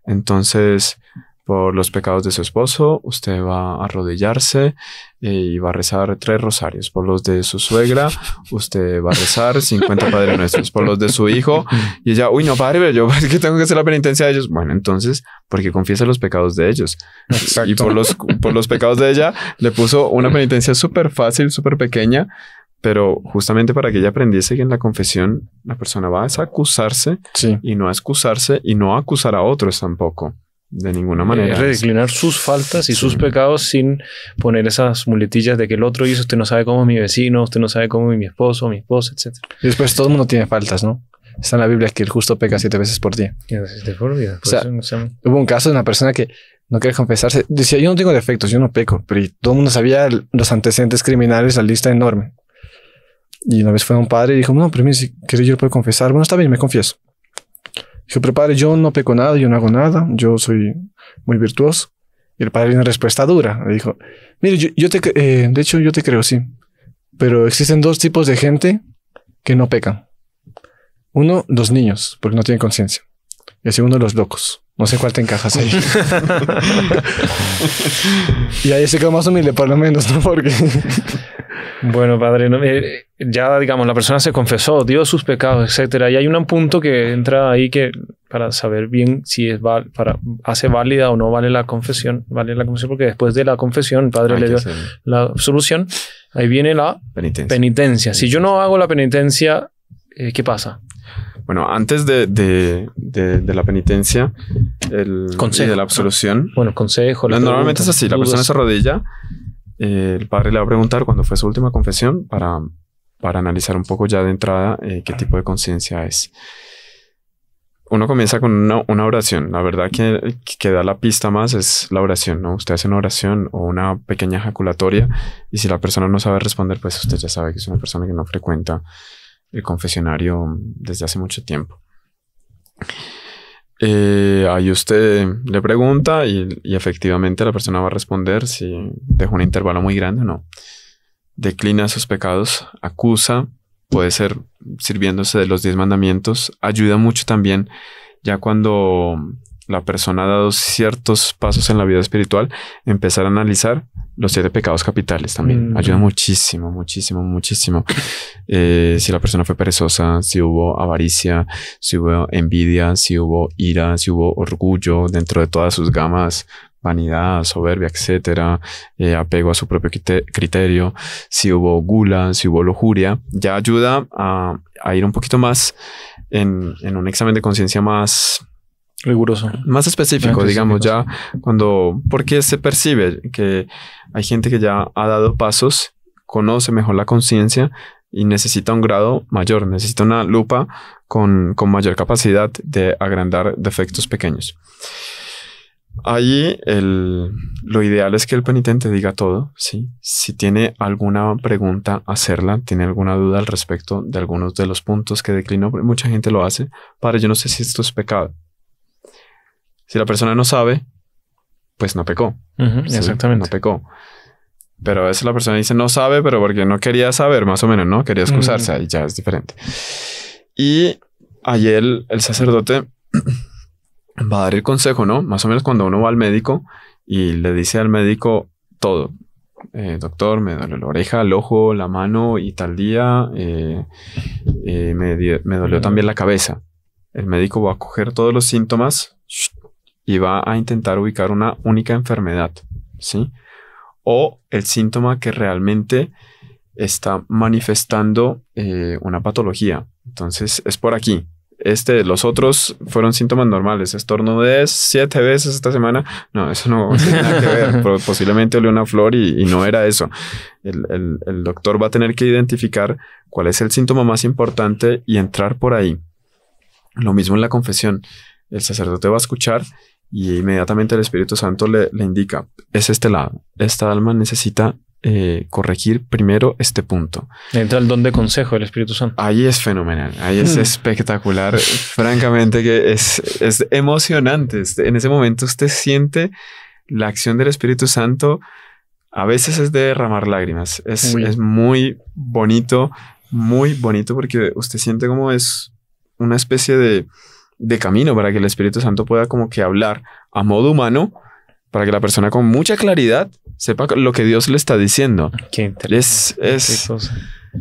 Entonces por los pecados de su esposo, usted va a arrodillarse eh, y va a rezar tres rosarios. Por los de su suegra, usted va a rezar 50 Padres Nuestros. Por los de su hijo, y ella, uy, no, padre, pero yo pues, que tengo que hacer la penitencia de ellos. Bueno, entonces, porque confiesa los pecados de ellos. Y por los, por los pecados de ella, le puso una penitencia súper fácil, súper pequeña, pero justamente para que ella aprendiese que en la confesión la persona va a acusarse y no a excusarse y no a acusar a otros tampoco de ninguna manera. Es eh, redeclinar sus faltas y sus pecados sin poner esas muletillas de que el otro hizo, usted no sabe cómo es mi vecino, usted no sabe cómo es mi esposo, mi esposa, etc. Y después todo el mundo tiene faltas, ¿no? Está en la Biblia que el justo peca siete veces por día. Siete por día. Por o sea, Hubo un caso de una persona que no quería confesarse. Decía, yo no tengo defectos, yo no peco, pero todo el mundo sabía los antecedentes criminales, la lista enorme. Y una vez fue a un padre y dijo, no, pero si quiere yo puedo confesar. Bueno, está bien, me confieso yo pero padre, yo no peco nada, yo no hago nada, yo soy muy virtuoso. Y el padre tiene una respuesta dura. Le dijo, mire, yo, te, eh, de hecho, yo te creo, sí. Pero existen dos tipos de gente que no pecan. Uno, los niños, porque no tienen conciencia. Y el segundo, los locos. No sé cuál te encajas ahí. *laughs* *laughs* y ahí se quedó más humilde, por lo menos, ¿no? Porque... bueno, padre, no, me... Eh, ya, digamos, la persona se confesó, dio sus pecados, etcétera, y hay un punto que entra ahí que para saber bien si es para hace válida o no vale la confesión, vale la confesión porque después de la confesión el padre le dio la absolución, ahí viene la penitencia. Si yo no hago la penitencia, eh, ¿qué pasa? Bueno, antes de, la penitencia el, consejo, de la absolución. bueno, consejo. normalmente es así, la persona se arrodilla, eh, el padre le va a preguntar cuándo fue su última confesión para para analizar un poco ya de entrada eh, qué tipo de conciencia es. Uno comienza con una, oración. La verdad que, da la pista más es la oración, ¿no? Usted hace una oración o una pequeña ejaculatoria y si la persona no sabe responder, pues usted ya sabe que es una persona que no frecuenta el confesionario desde hace mucho tiempo. Eh, ahí usted le pregunta y, y efectivamente la persona va a responder si dejó un intervalo muy grande o no declina sus pecados, acusa, puede ser sirviéndose de los diez mandamientos, ayuda mucho también ya cuando la persona ha dado ciertos pasos en la vida espiritual, empezar a analizar los siete pecados capitales también. Mm. Ayuda muchísimo, muchísimo, muchísimo. Eh, si la persona fue perezosa, si hubo avaricia, si hubo envidia, si hubo ira, si hubo orgullo dentro de todas sus gamas vanidad, soberbia, etcétera, eh, apego a su propio criterio, si hubo gula, si hubo lujuria, ya ayuda a, ir un poquito más en, un examen de conciencia más riguroso, más específico, digamos, ya cuando, porque se percibe que hay gente que ya ha dado pasos, conoce mejor la conciencia y necesita un grado mayor, necesita una lupa con mayor capacidad de agrandar defectos pequeños. Allí el, lo ideal es que el penitente diga todo, ¿sí? Si tiene alguna pregunta, hacerla, tiene alguna duda al respecto de algunos de los puntos que declinó, mucha gente lo hace, para yo no sé si esto es pecado. Si la persona no sabe, pues no pecó. Exactamente. No pecó. Pero a veces la persona dice no sabe, pero porque no quería saber, más o menos, ¿no? Quería excusarse, ahí ya es diferente. Y ayer el sacerdote va a dar el consejo, ¿no? Más o menos cuando uno va al médico y le dice al médico todo. Eh, doctor, me dolió la oreja, el ojo, la mano y tal día eh, eh, me, me, dolió también la cabeza. El médico va a coger todos los síntomas y va a intentar ubicar una única enfermedad, ¿sí? O el síntoma que realmente está manifestando una patología. Entonces, es por aquí. Este, los otros fueron síntomas normales. de siete veces esta semana. No, eso no *laughs* tiene nada que ver. *laughs* posiblemente olió una flor y, no era eso. El, doctor va a tener que identificar cuál es el síntoma más importante y entrar por ahí. Lo mismo en la confesión. El sacerdote va a escuchar y inmediatamente el Espíritu Santo le, le, indica, es este lado, esta alma necesita eh, corregir primero este punto. Entra el don de consejo del Espíritu Santo. Ahí es fenomenal, ahí es *laughs* espectacular, francamente que es, es emocionante. En ese momento usted siente la acción del Espíritu Santo, a veces es de derramar lágrimas, es, muy bonito, muy bonito porque usted siente como es una especie de, de camino para que el Espíritu Santo pueda como que hablar a modo humano para que la persona con mucha claridad sepa lo que Dios le está diciendo. Qué Es, es...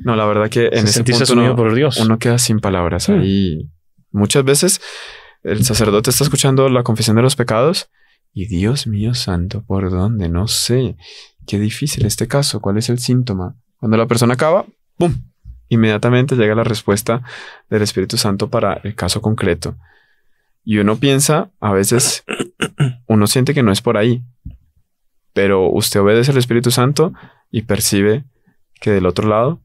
No, la verdad que en ese punto uno, queda sin palabras. Mm. muchas veces el sacerdote está escuchando la confesión de los pecados y Dios mío santo, ¿por dónde? No sé. Qué difícil este caso. ¿Cuál es el síntoma? Cuando la persona acaba, boom, Inmediatamente llega la respuesta del Espíritu Santo para el caso concreto. Y uno piensa, a veces uno siente que no es por ahí, pero usted obedece al Espíritu Santo y percibe que del otro lado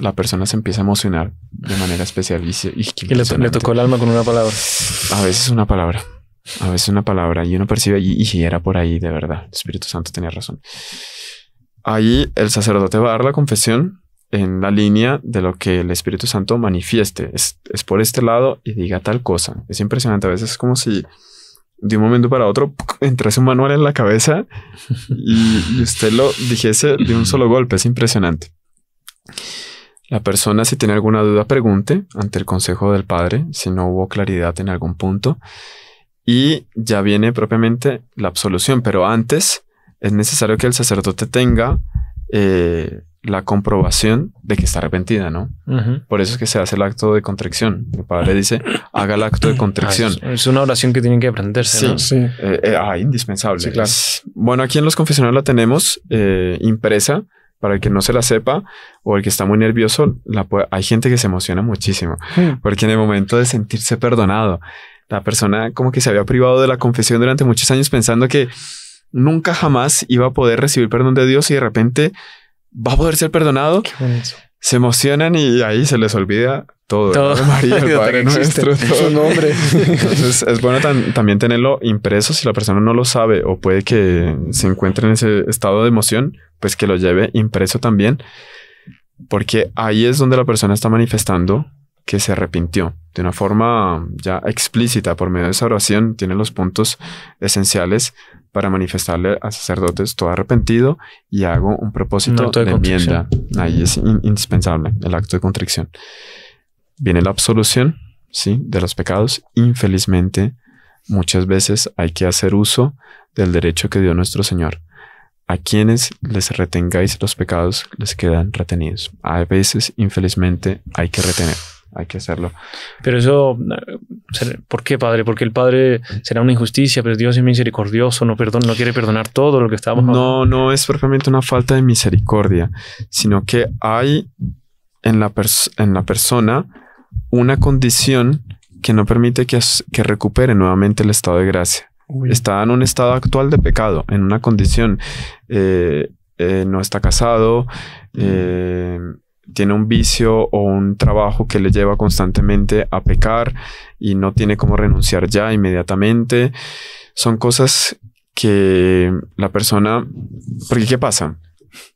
la persona se empieza a emocionar de manera especial y, le, tocó el alma con una palabra. A veces una palabra, a veces una palabra y uno percibe y, y era por ahí de verdad. El Espíritu Santo tenía razón. Ahí el sacerdote va a dar la confesión en la línea de lo que el Espíritu Santo manifieste. Es, por este lado y diga tal cosa. Es impresionante. A veces es como si de un momento para otro entrase un manual en la cabeza y, y usted lo dijese de un solo golpe. Es impresionante. La persona, si tiene alguna duda, pregunte ante el consejo del Padre, si no hubo claridad en algún punto. Y ya viene propiamente la absolución, pero antes es necesario que el sacerdote tenga eh, la comprobación de que está arrepentida, ¿no? Por eso es que se hace el acto de contracción. El padre dice, haga el acto de ah, contracción. es, una oración que tienen que aprenderse. Sí, sí. Eh, eh, ah, indispensable. Sí, claro. bueno, aquí en los confesionales la tenemos eh, impresa. Para el que no se la sepa o el que está muy nervioso, hay gente que se emociona muchísimo hmm. porque en el momento de sentirse perdonado, la persona como que se había privado de la confesión durante muchos años pensando que nunca jamás iba a poder recibir perdón de Dios y de repente va a poder ser perdonado. Se emocionan y ahí se les olvida todo. Todo. *laughs* *laughs* Padre nuestro, todo. nombre. Entonces es bueno también tenerlo impreso si la persona no lo sabe o puede que se encuentre en ese estado de emoción, pues que lo lleve impreso también, porque ahí es donde la persona está manifestando que se arrepintió de una forma ya explícita por medio de esa oración, tiene los puntos esenciales para manifestarle a sacerdotes todo arrepentido y hago un propósito de, enmienda. Ahí es indispensable el acto de contrición. Viene la absolución, ¿sí? De los pecados. Infelizmente, muchas veces hay que hacer uso del derecho que dio nuestro Señor. A quienes les retengáis los pecados les quedan retenidos. A veces, infelizmente, hay que retener hay que hacerlo. Pero eso, ¿por qué, Padre? Porque el Padre será una injusticia, pero Dios es misericordioso, no, perdona, no quiere perdonar todo lo que estamos. No, no es propiamente una falta de misericordia, sino que hay en la, en la persona una condición que no permite que, recupere nuevamente el estado de gracia. Está en un estado actual de pecado, en una condición. Eh, eh, no está casado, eh, tiene un vicio o un trabajo que le lleva constantemente a pecar y no tiene cómo renunciar ya inmediatamente. Son cosas que la persona... Porque ¿qué pasa?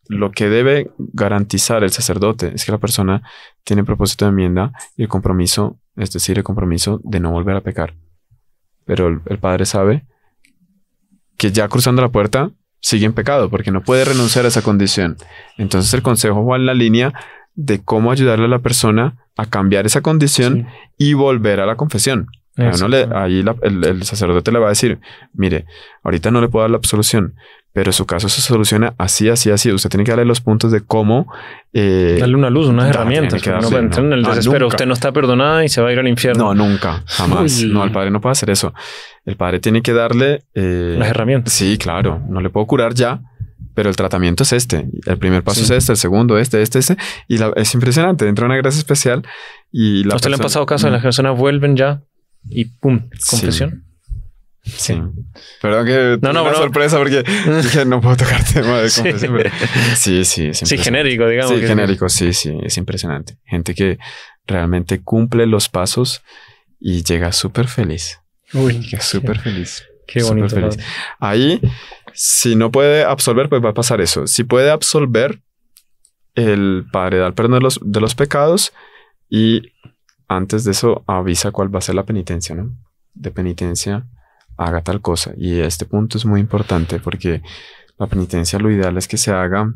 Lo que debe garantizar el sacerdote es que la persona tiene propósito de enmienda y el compromiso, es decir, el compromiso de no volver a pecar. Pero el, padre sabe que ya cruzando la puerta sigue en pecado porque no puede renunciar a esa condición. Entonces el consejo va en la línea de cómo ayudarle a la persona a cambiar esa condición y volver a la confesión. ahí el, sacerdote le va a decir, mire, ahorita no le puedo dar la absolución, pero su caso se soluciona así, así, así. Usted tiene que darle los puntos de cómo... Eh, darle una luz, unas herramientas. Que no, en el desespero. Usted no está perdonada y se va a ir al infierno. No, nunca, jamás. No, el padre no puede hacer eso. El padre tiene que darle... Eh, Las herramientas. Sí, claro. No le puedo curar ya, pero el tratamiento es este. El primer paso es este, el segundo este, este, este. Y es impresionante. Entra una gracia especial y la. usted le han pasado caso? en Las personas vuelven ya y pum, confesión. Sí. Perdón que no, no, una sorpresa porque *laughs* dije no puedo tocar tema de confesión. sí, sí, sí. Sí, genérico, digamos. Sí, genérico, sí, sí, es impresionante. Gente que realmente cumple los pasos y llega súper feliz. Uy, súper feliz. Qué bonito. Ahí si no puede absolver, pues va a pasar eso. Si puede absolver, el Padre da el perdón de los, pecados y antes de eso avisa cuál va a ser la penitencia, ¿no? De penitencia haga tal cosa. Y este punto es muy importante porque la penitencia lo ideal es que se haga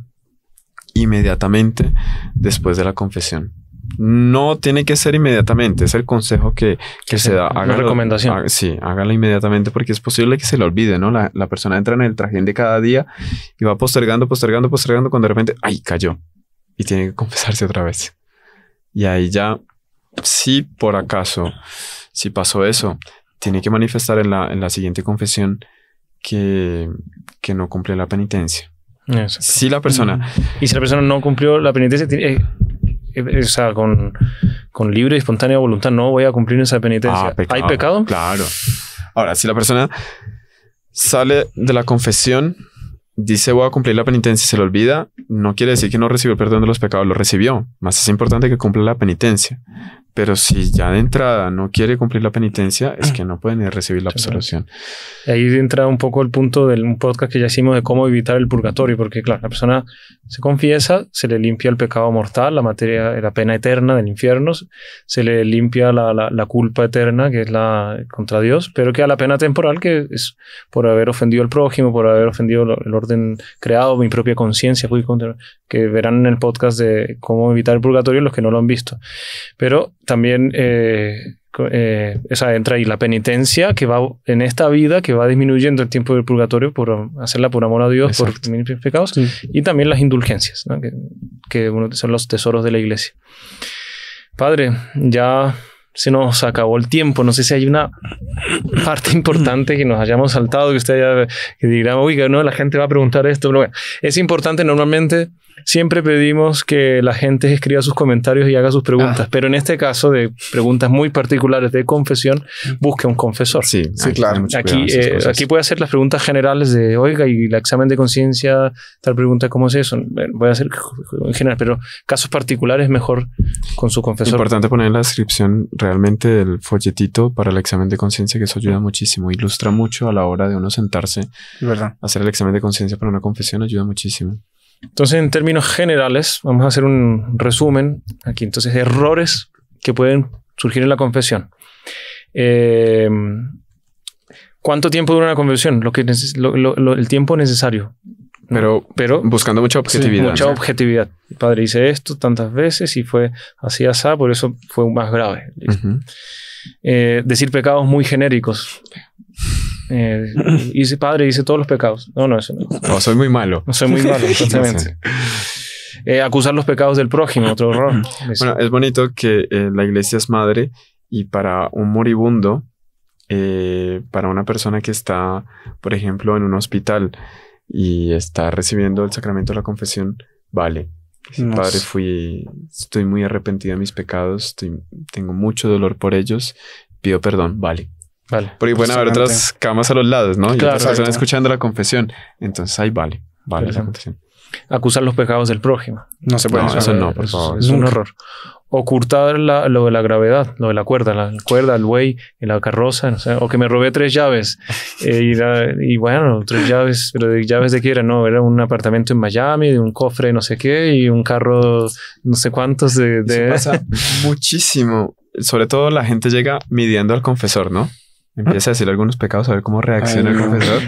inmediatamente después de la confesión. No tiene que ser inmediatamente, es el consejo que, se da. Haga la recomendación. sí, hágalo inmediatamente porque es posible que se le olvide, ¿no? La, persona entra en el trajín de cada día y va postergando, postergando, postergando cuando de repente, ¡ay, cayó! Y tiene que *laughs* confesarse otra vez. Y ahí ya, si por acaso, si pasó eso, tiene que manifestar en la, siguiente confesión que, no cumple la penitencia. Sí, Si la persona... Y si la persona no cumplió la penitencia, tiene, eh, eh, o sea, con, libre y espontánea voluntad no voy a cumplir esa penitencia. Ah, ¿Hay pecado? Claro. Ahora, si la persona sale de la confesión, dice voy a cumplir la penitencia y se le olvida, no quiere decir que no recibió el perdón de los pecados, lo recibió. Más es importante que cumpla la penitencia. Pero si ya de entrada no quiere cumplir la penitencia, es que no pueden recibir la absolución. Ahí entra un poco el punto del un podcast que ya hicimos de cómo evitar el purgatorio, porque claro, la persona se confiesa, se le limpia el pecado mortal, la materia, la pena eterna del infierno, se le limpia la, culpa eterna, que es la contra Dios, pero queda la pena temporal, que es por haber ofendido al prójimo, por haber ofendido el orden creado, mi propia conciencia, que verán en el podcast de cómo evitar el purgatorio los que no lo han visto. Pero también eh, eh, esa entra ahí la penitencia que va en esta vida, que va disminuyendo el tiempo del purgatorio por hacerla por amor a Dios, por mis pecados, y también las indulgencias, que, que, son los tesoros de la iglesia. Padre, ya se nos acabó el tiempo. No sé si hay una parte importante que nos hayamos saltado, que usted haya, dirá, oiga, no, la gente va a preguntar esto. es importante normalmente. Siempre pedimos que la gente escriba sus comentarios y haga sus preguntas, ah. pero en este caso de preguntas muy particulares de confesión, busque un confesor. Sí, sí claro. Aquí, eh, aquí puede hacer las preguntas generales de, oiga, y el examen de conciencia, tal pregunta, ¿cómo es eso? voy a hacer en general, pero casos particulares mejor con su confesor. Es Importante poner en la descripción realmente el folletito para el examen de conciencia, que eso ayuda muchísimo, ilustra mucho a la hora de uno sentarse. Hacer el examen de conciencia para una confesión ayuda muchísimo. Entonces, en términos generales, vamos a hacer un resumen aquí. Entonces, errores que pueden surgir en la confesión. Eh, ¿Cuánto tiempo dura una confesión? Lo que el tiempo necesario. Pero, buscando mucha objetividad. mucha objetividad. padre dice esto tantas veces y fue así, así, por eso fue más grave. Eh, decir pecados muy genéricos. Eh, *laughs* padre, dice todos los pecados. No, no, eso no. soy muy malo. No soy muy malo, *laughs* exactamente. Eh, acusar los pecados del prójimo, otro horror. *laughs* Bueno, es bonito que eh, la iglesia es madre y para un moribundo, para una persona que está, por ejemplo, en un hospital, y está recibiendo el sacramento de la confesión, vale. Padre, fui, estoy muy arrepentido de mis pecados, tengo mucho dolor por ellos, pido perdón, vale. Vale. Porque pueden haber otras camas a los lados, ¿no? Claro, escuchando la confesión. Entonces ahí vale, vale Acusar los pecados del prójimo. No se puede. eso no, por favor. Es, un horror ocultar la, lo de la gravedad, lo de la cuerda, la cuerda, el buey, la carroza, o, que me robé tres llaves. *laughs* Eh, y, bueno, tres llaves, pero de llaves de qué era, no, era un apartamento en Miami, de un cofre no sé qué y un carro no sé cuántos de... muchísimo. Sobre todo la gente llega midiendo al confesor, ¿no? Empieza a decir algunos pecados, a ver cómo reacciona el profesor.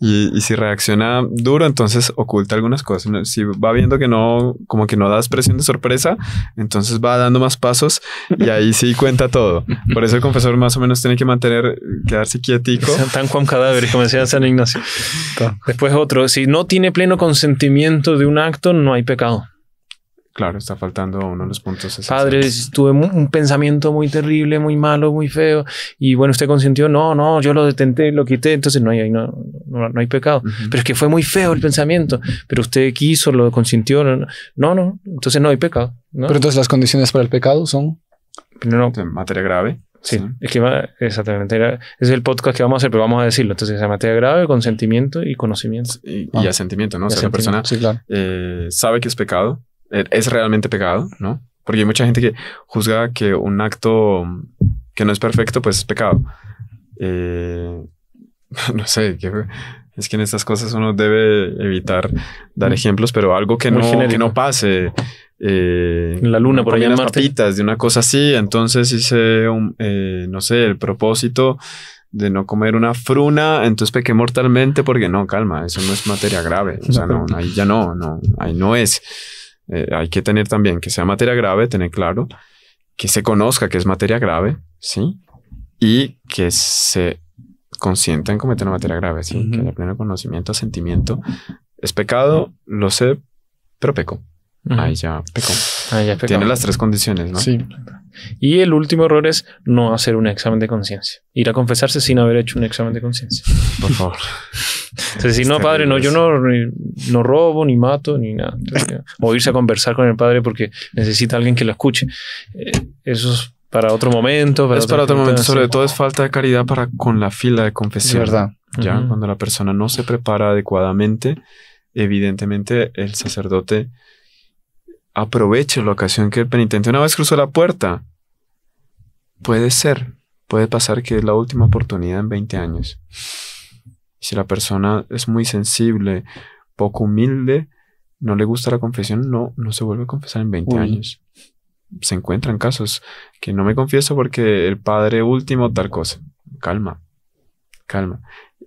Y, si reacciona duro, entonces oculta algunas cosas. Si va viendo que no, como que no da expresión de sorpresa, entonces va dando más pasos y ahí sí cuenta todo. Por eso el confesor más o menos tiene que mantener, quedarse quietico. Tan Juan Cadáver, como decía San Ignacio. *laughs* Después otro, si no tiene pleno consentimiento de un acto, no hay pecado. Claro, está faltando uno de los puntos. Padres, Padre, tuve un pensamiento muy terrible, muy malo, muy feo. Y bueno, usted consintió, no, no, yo lo detenté, lo quité. Entonces no hay, no, no, hay pecado. Pero es que fue muy feo el pensamiento. Pero usted quiso, lo consintió. No, no, entonces no hay pecado. Pero entonces las condiciones para el pecado son. Primero, materia grave. Sí, es que exactamente. Es el podcast que vamos a hacer, pero vamos a decirlo. Entonces, es materia grave, consentimiento y conocimiento. Y, ah. asentimiento, ¿no? O sea, la persona eh, sabe que es pecado, eh, es realmente pecado, ¿no? Porque hay mucha gente que juzga que un acto que no es perfecto, pues es pecado. Eh, *laughs* no sé, es que en estas cosas uno debe evitar dar mm. ejemplos, pero algo que, no, que no pase. Eh, la luna, por ahí papitas de una cosa así, entonces hice, eh, no sé, el propósito de no comer una fruna, entonces pequé mortalmente porque no, calma, eso no es materia grave, o sea, no, ahí ya no, no, ahí no es. Eh, hay que tener también que sea materia grave, tener claro, que se conozca que es materia grave, ¿sí? Y que se consienta en cometer una materia grave, ¿sí? Que haya pleno conocimiento, sentimiento. Es pecado, lo sé, pero peco. Ahí ya pecó. Tiene las tres condiciones, ¿no? Sí. Y el último error es no hacer un examen de conciencia. Ir a confesarse sin haber hecho un examen de conciencia. Por favor. Entonces, no, padre, no, yo no, no robo, ni mato, ni nada. o irse a conversar con el padre porque necesita alguien que lo escuche. Eh, eso es para otro momento. es para otro momento. Sobre todo es falta de caridad para con la fila de confesión. Es verdad. Ya, cuando la persona no se prepara adecuadamente, evidentemente el sacerdote aproveche la ocasión que el penitente una vez cruzó la puerta. Puede ser, puede pasar que es la última oportunidad en 20 años. Si la persona es muy sensible, poco humilde, no le gusta la confesión, no, no se vuelve a confesar en 20 años. Se encuentran casos que no me confieso porque el padre último tal cosa. Calma, calma.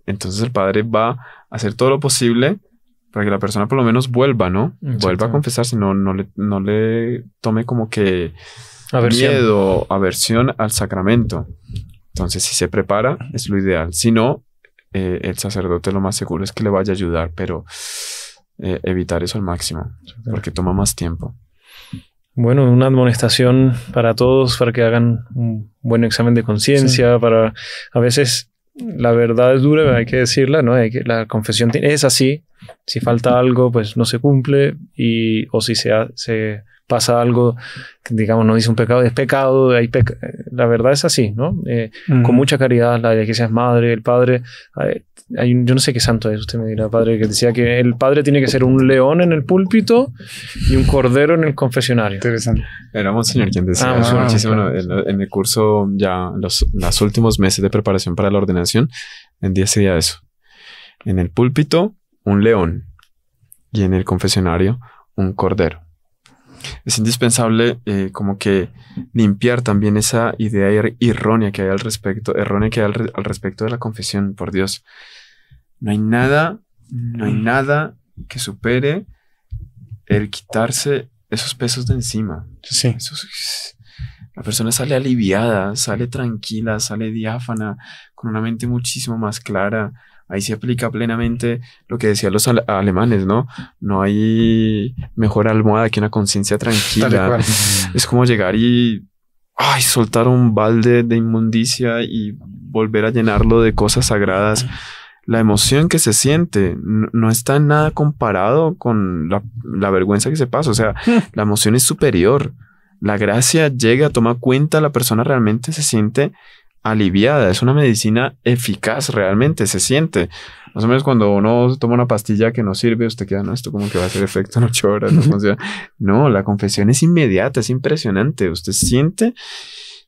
Entonces el padre va a hacer todo lo posible para que la persona por lo menos vuelva, ¿no? Vuelva a confesarse, no, no, le, no le tome como que miedo, aversión al sacramento. Entonces, si se prepara, es lo ideal. Si no, eh, el sacerdote lo más seguro es que le vaya a ayudar, pero eh, evitar eso al máximo, porque toma más tiempo. Bueno, una admonestación para todos, para que hagan un buen examen de conciencia, para a veces la verdad es dura, hay que decirla, ¿no? que, la confesión es así, si falta algo, pues no se cumple, y, o si se, se pasa algo, digamos, no dice un pecado, es pecado, hay la verdad es así, ¿no? Eh, con mucha caridad, la iglesia es madre, el padre, hay yo no sé qué santo es, usted me dirá, padre, que decía que el padre tiene que ser un león en el púlpito y un cordero en el confesionario. Interesante. Era un señor quien decía ah, muchísimo en, el curso, ya los, los últimos meses de preparación para la ordenación, en día sería eso. En el púlpito, un león y en el confesionario, un cordero es indispensable eh, como que limpiar también esa idea er-, errónea que hay al respecto, errónea que hay al, respecto de la confesión, por Dios. No hay nada, no hay nada que supere el quitarse esos pesos de encima. Sí. la persona sale aliviada, sale tranquila, sale diáfana, con una mente muchísimo más clara, Ahí se aplica plenamente lo que decían los alemanes, ¿no? No hay mejor almohada que una conciencia tranquila. es como llegar y ay, soltar un balde de inmundicia y volver a llenarlo de cosas sagradas. La emoción que se siente no, está en nada comparado con la, la, vergüenza que se pasa. O sea, *laughs* la emoción es superior. La gracia llega, toma cuenta, la persona realmente se siente aliviada, es una medicina eficaz realmente, se siente. Más o menos cuando uno toma una pastilla que no sirve, usted queda, no, esto como que va a hacer efecto en ocho horas, no No, la confesión es inmediata, es impresionante. Usted siente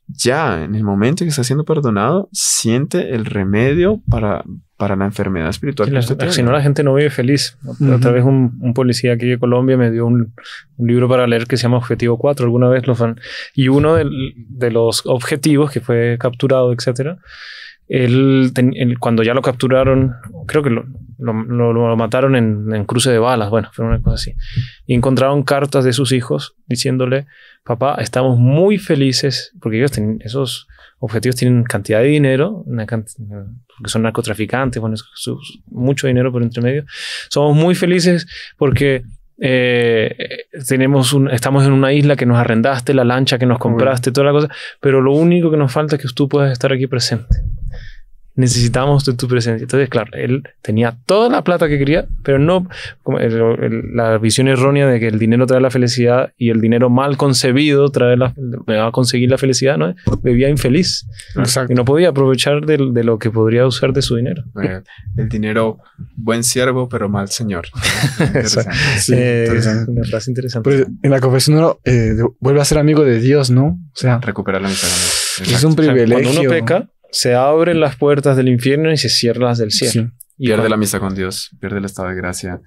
ya en el momento que está siendo perdonado, siente el remedio para, para la enfermedad espiritual. si no, la gente no vive feliz. Otra vez un, policía aquí de Colombia me dio un, libro para leer que se llama Objetivo 4, alguna vez lo fan. Y uno de los objetivos que fue capturado, etcétera, él, cuando ya lo capturaron, creo que lo, mataron en, cruce de balas, bueno, fue una cosa así. Y encontraron cartas de sus hijos diciéndole, papá, estamos muy felices, porque ellos tenían esos objetivos tienen cantidad de dinero, que porque son narcotraficantes, bueno, mucho dinero por entre medio. Somos muy felices porque eh, tenemos un, estamos en una isla que nos arrendaste, la lancha que nos compraste, toda la cosa, pero lo único que nos falta es que tú puedas estar aquí presente necesitamos de tu presencia. Entonces, claro, él tenía toda la plata que quería, pero no como la visión errónea de que el dinero trae la felicidad y el dinero mal concebido trae la, va a conseguir la felicidad, ¿no? Vivía infeliz. Exacto. Y no podía aprovechar de, lo que podría usar de su dinero. el dinero, buen siervo, pero mal señor. *laughs* interesante. Sí, eh, interesante. Una interesante. en la confesión eh, vuelve a ser amigo de Dios, ¿no? O sea, recuperar la amistad. Es un privilegio. uno peca, se abren las puertas del infierno y se cierran las del cielo. Y pierde la misa con Dios, pierde el estado de gracia.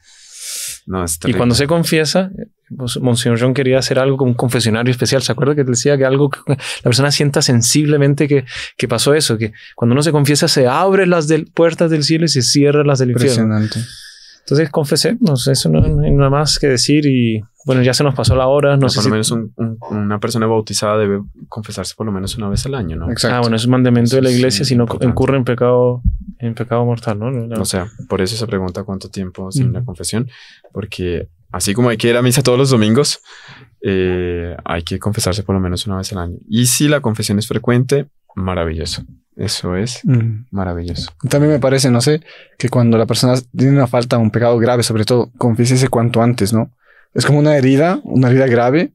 y cuando se confiesa, pues, John quería hacer algo como un confesionario especial. ¿Se acuerda que te decía que algo que la persona sienta sensiblemente que, pasó eso? Que cuando uno se confiesa, se abren las puertas del cielo y se cierran las del infierno. Impresionante. Entonces, confesemos, eso no, hay nada más que decir y bueno, ya se nos pasó la hora. No, ah, sé por lo menos una persona bautizada debe confesarse por lo menos una vez al año, ¿no? Exacto. Ah, bueno, es un mandamiento de la iglesia si no incurre en pecado, en pecado mortal, ¿no? O sea, por eso se pregunta cuánto tiempo sin la confesión, porque así como hay que ir a misa todos los domingos, eh, hay que confesarse por lo menos una vez al año. Y si la confesión es frecuente, maravilloso. Eso es maravilloso. También me parece, no sé, que cuando la persona tiene una falta, un pecado grave, sobre todo, confiésese cuanto antes, ¿no? Es como una herida, una herida grave,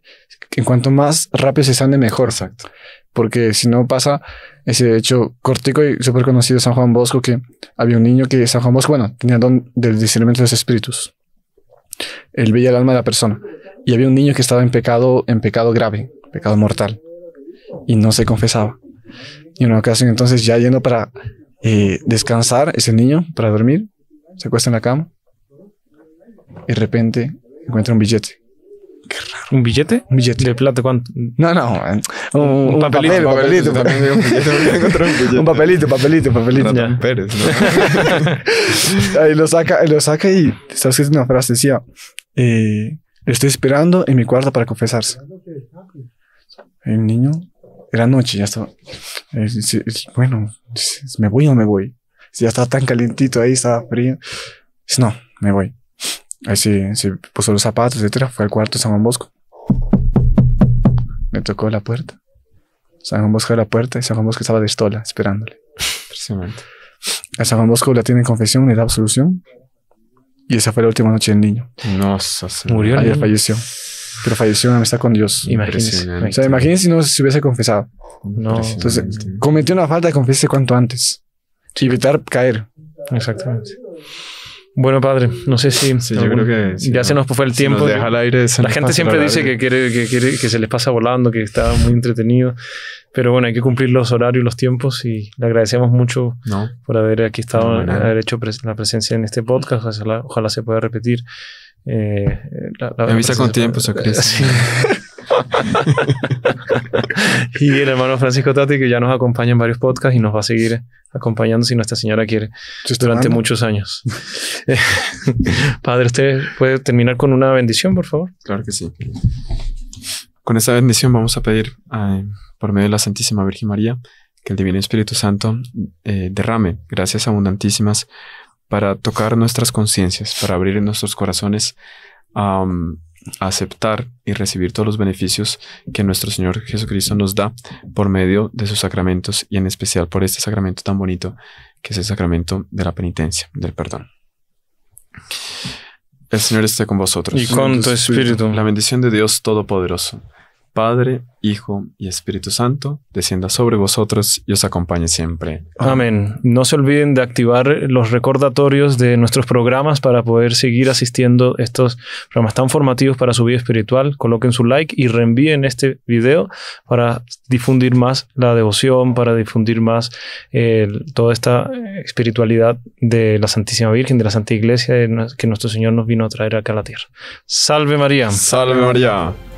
que en cuanto más rápido se sane, mejor. Exacto. Porque si no pasa ese hecho cortico y súper conocido San Juan Bosco, que había un niño que San Juan Bosco, bueno, tenía don del discernimiento de los espíritus. Él veía el alma de la persona. Y había un niño que estaba en pecado, en pecado grave, pecado mortal. Y no se confesaba. Y en una ocasión, entonces, ya yendo para eh, descansar, ese niño, para dormir, se acuesta en la cama. Y de repente encuentra un billete. ¿Un billete? ¿Un billete? ¿De plata cuánto? No, no. Eh, un, papelito. un papelito. papelito, papelito, un papelito, papelito, papelito. No, *laughs* Ahí lo saca, lo saca y está escrito una frase, decía, eh, estoy esperando en mi cuarto para confesarse. El niño, era noche, ya estaba. Eh, bueno, ¿me voy o no me voy? Ya estaba tan calientito ahí, estaba frío. no, me voy. Ahí sí, sí puso los zapatos, etcétera. Fue al cuarto de San Juan Bosco. Le tocó la puerta. San Juan Bosco abrió la puerta y San Juan Bosco estaba de estola esperándole. Precisamente A San Juan Bosco le tiene confesión, le da absolución. Y esa fue la última noche del niño. No, murió. Ayer falleció. Pero falleció en amistad con Dios. Imagínense. O sea, imagínense si no se hubiese confesado. No. Entonces, cometió una falta de confesarse cuanto antes. Evitar caer. Exactamente. Bueno, padre, no sé si. ya se nos fue el tiempo. de al aire, la gente siempre dice que quiere, que que se les pasa volando, que está muy entretenido. Pero bueno, hay que cumplir los horarios, y los tiempos y le agradecemos mucho por haber aquí estado, haber hecho la presencia en este podcast. ojalá se pueda repetir la, con tiempo, y el hermano Francisco Tati, que ya nos acompaña en varios podcasts y nos va a seguir acompañando si nuestra señora quiere durante muchos años. *laughs* padre, ¿usted puede terminar con una bendición, por favor? Claro que sí. Con esta bendición vamos a pedir eh, por medio de la Santísima Virgen María que el Divino Espíritu Santo eh, derrame gracias abundantísimas para tocar nuestras conciencias, para abrir nuestros corazones a, aceptar y recibir todos los beneficios que nuestro Señor Jesucristo nos da por medio de sus sacramentos y en especial por este sacramento tan bonito que es el sacramento de la penitencia, del perdón. El Señor esté con vosotros. Y con tu espíritu. La bendición de Dios Todopoderoso Padre, Hijo y Espíritu Santo, descienda sobre vosotros y os acompañe siempre. Amén. No se olviden de activar los recordatorios de nuestros programas para poder seguir asistiendo a estos programas tan formativos para su vida espiritual. Coloquen su like y reenvíen este video para difundir más la devoción, para difundir más eh, toda esta espiritualidad de la Santísima Virgen, de la Santa Iglesia que nuestro Señor nos vino a traer acá a la tierra. Salve María. Salve María.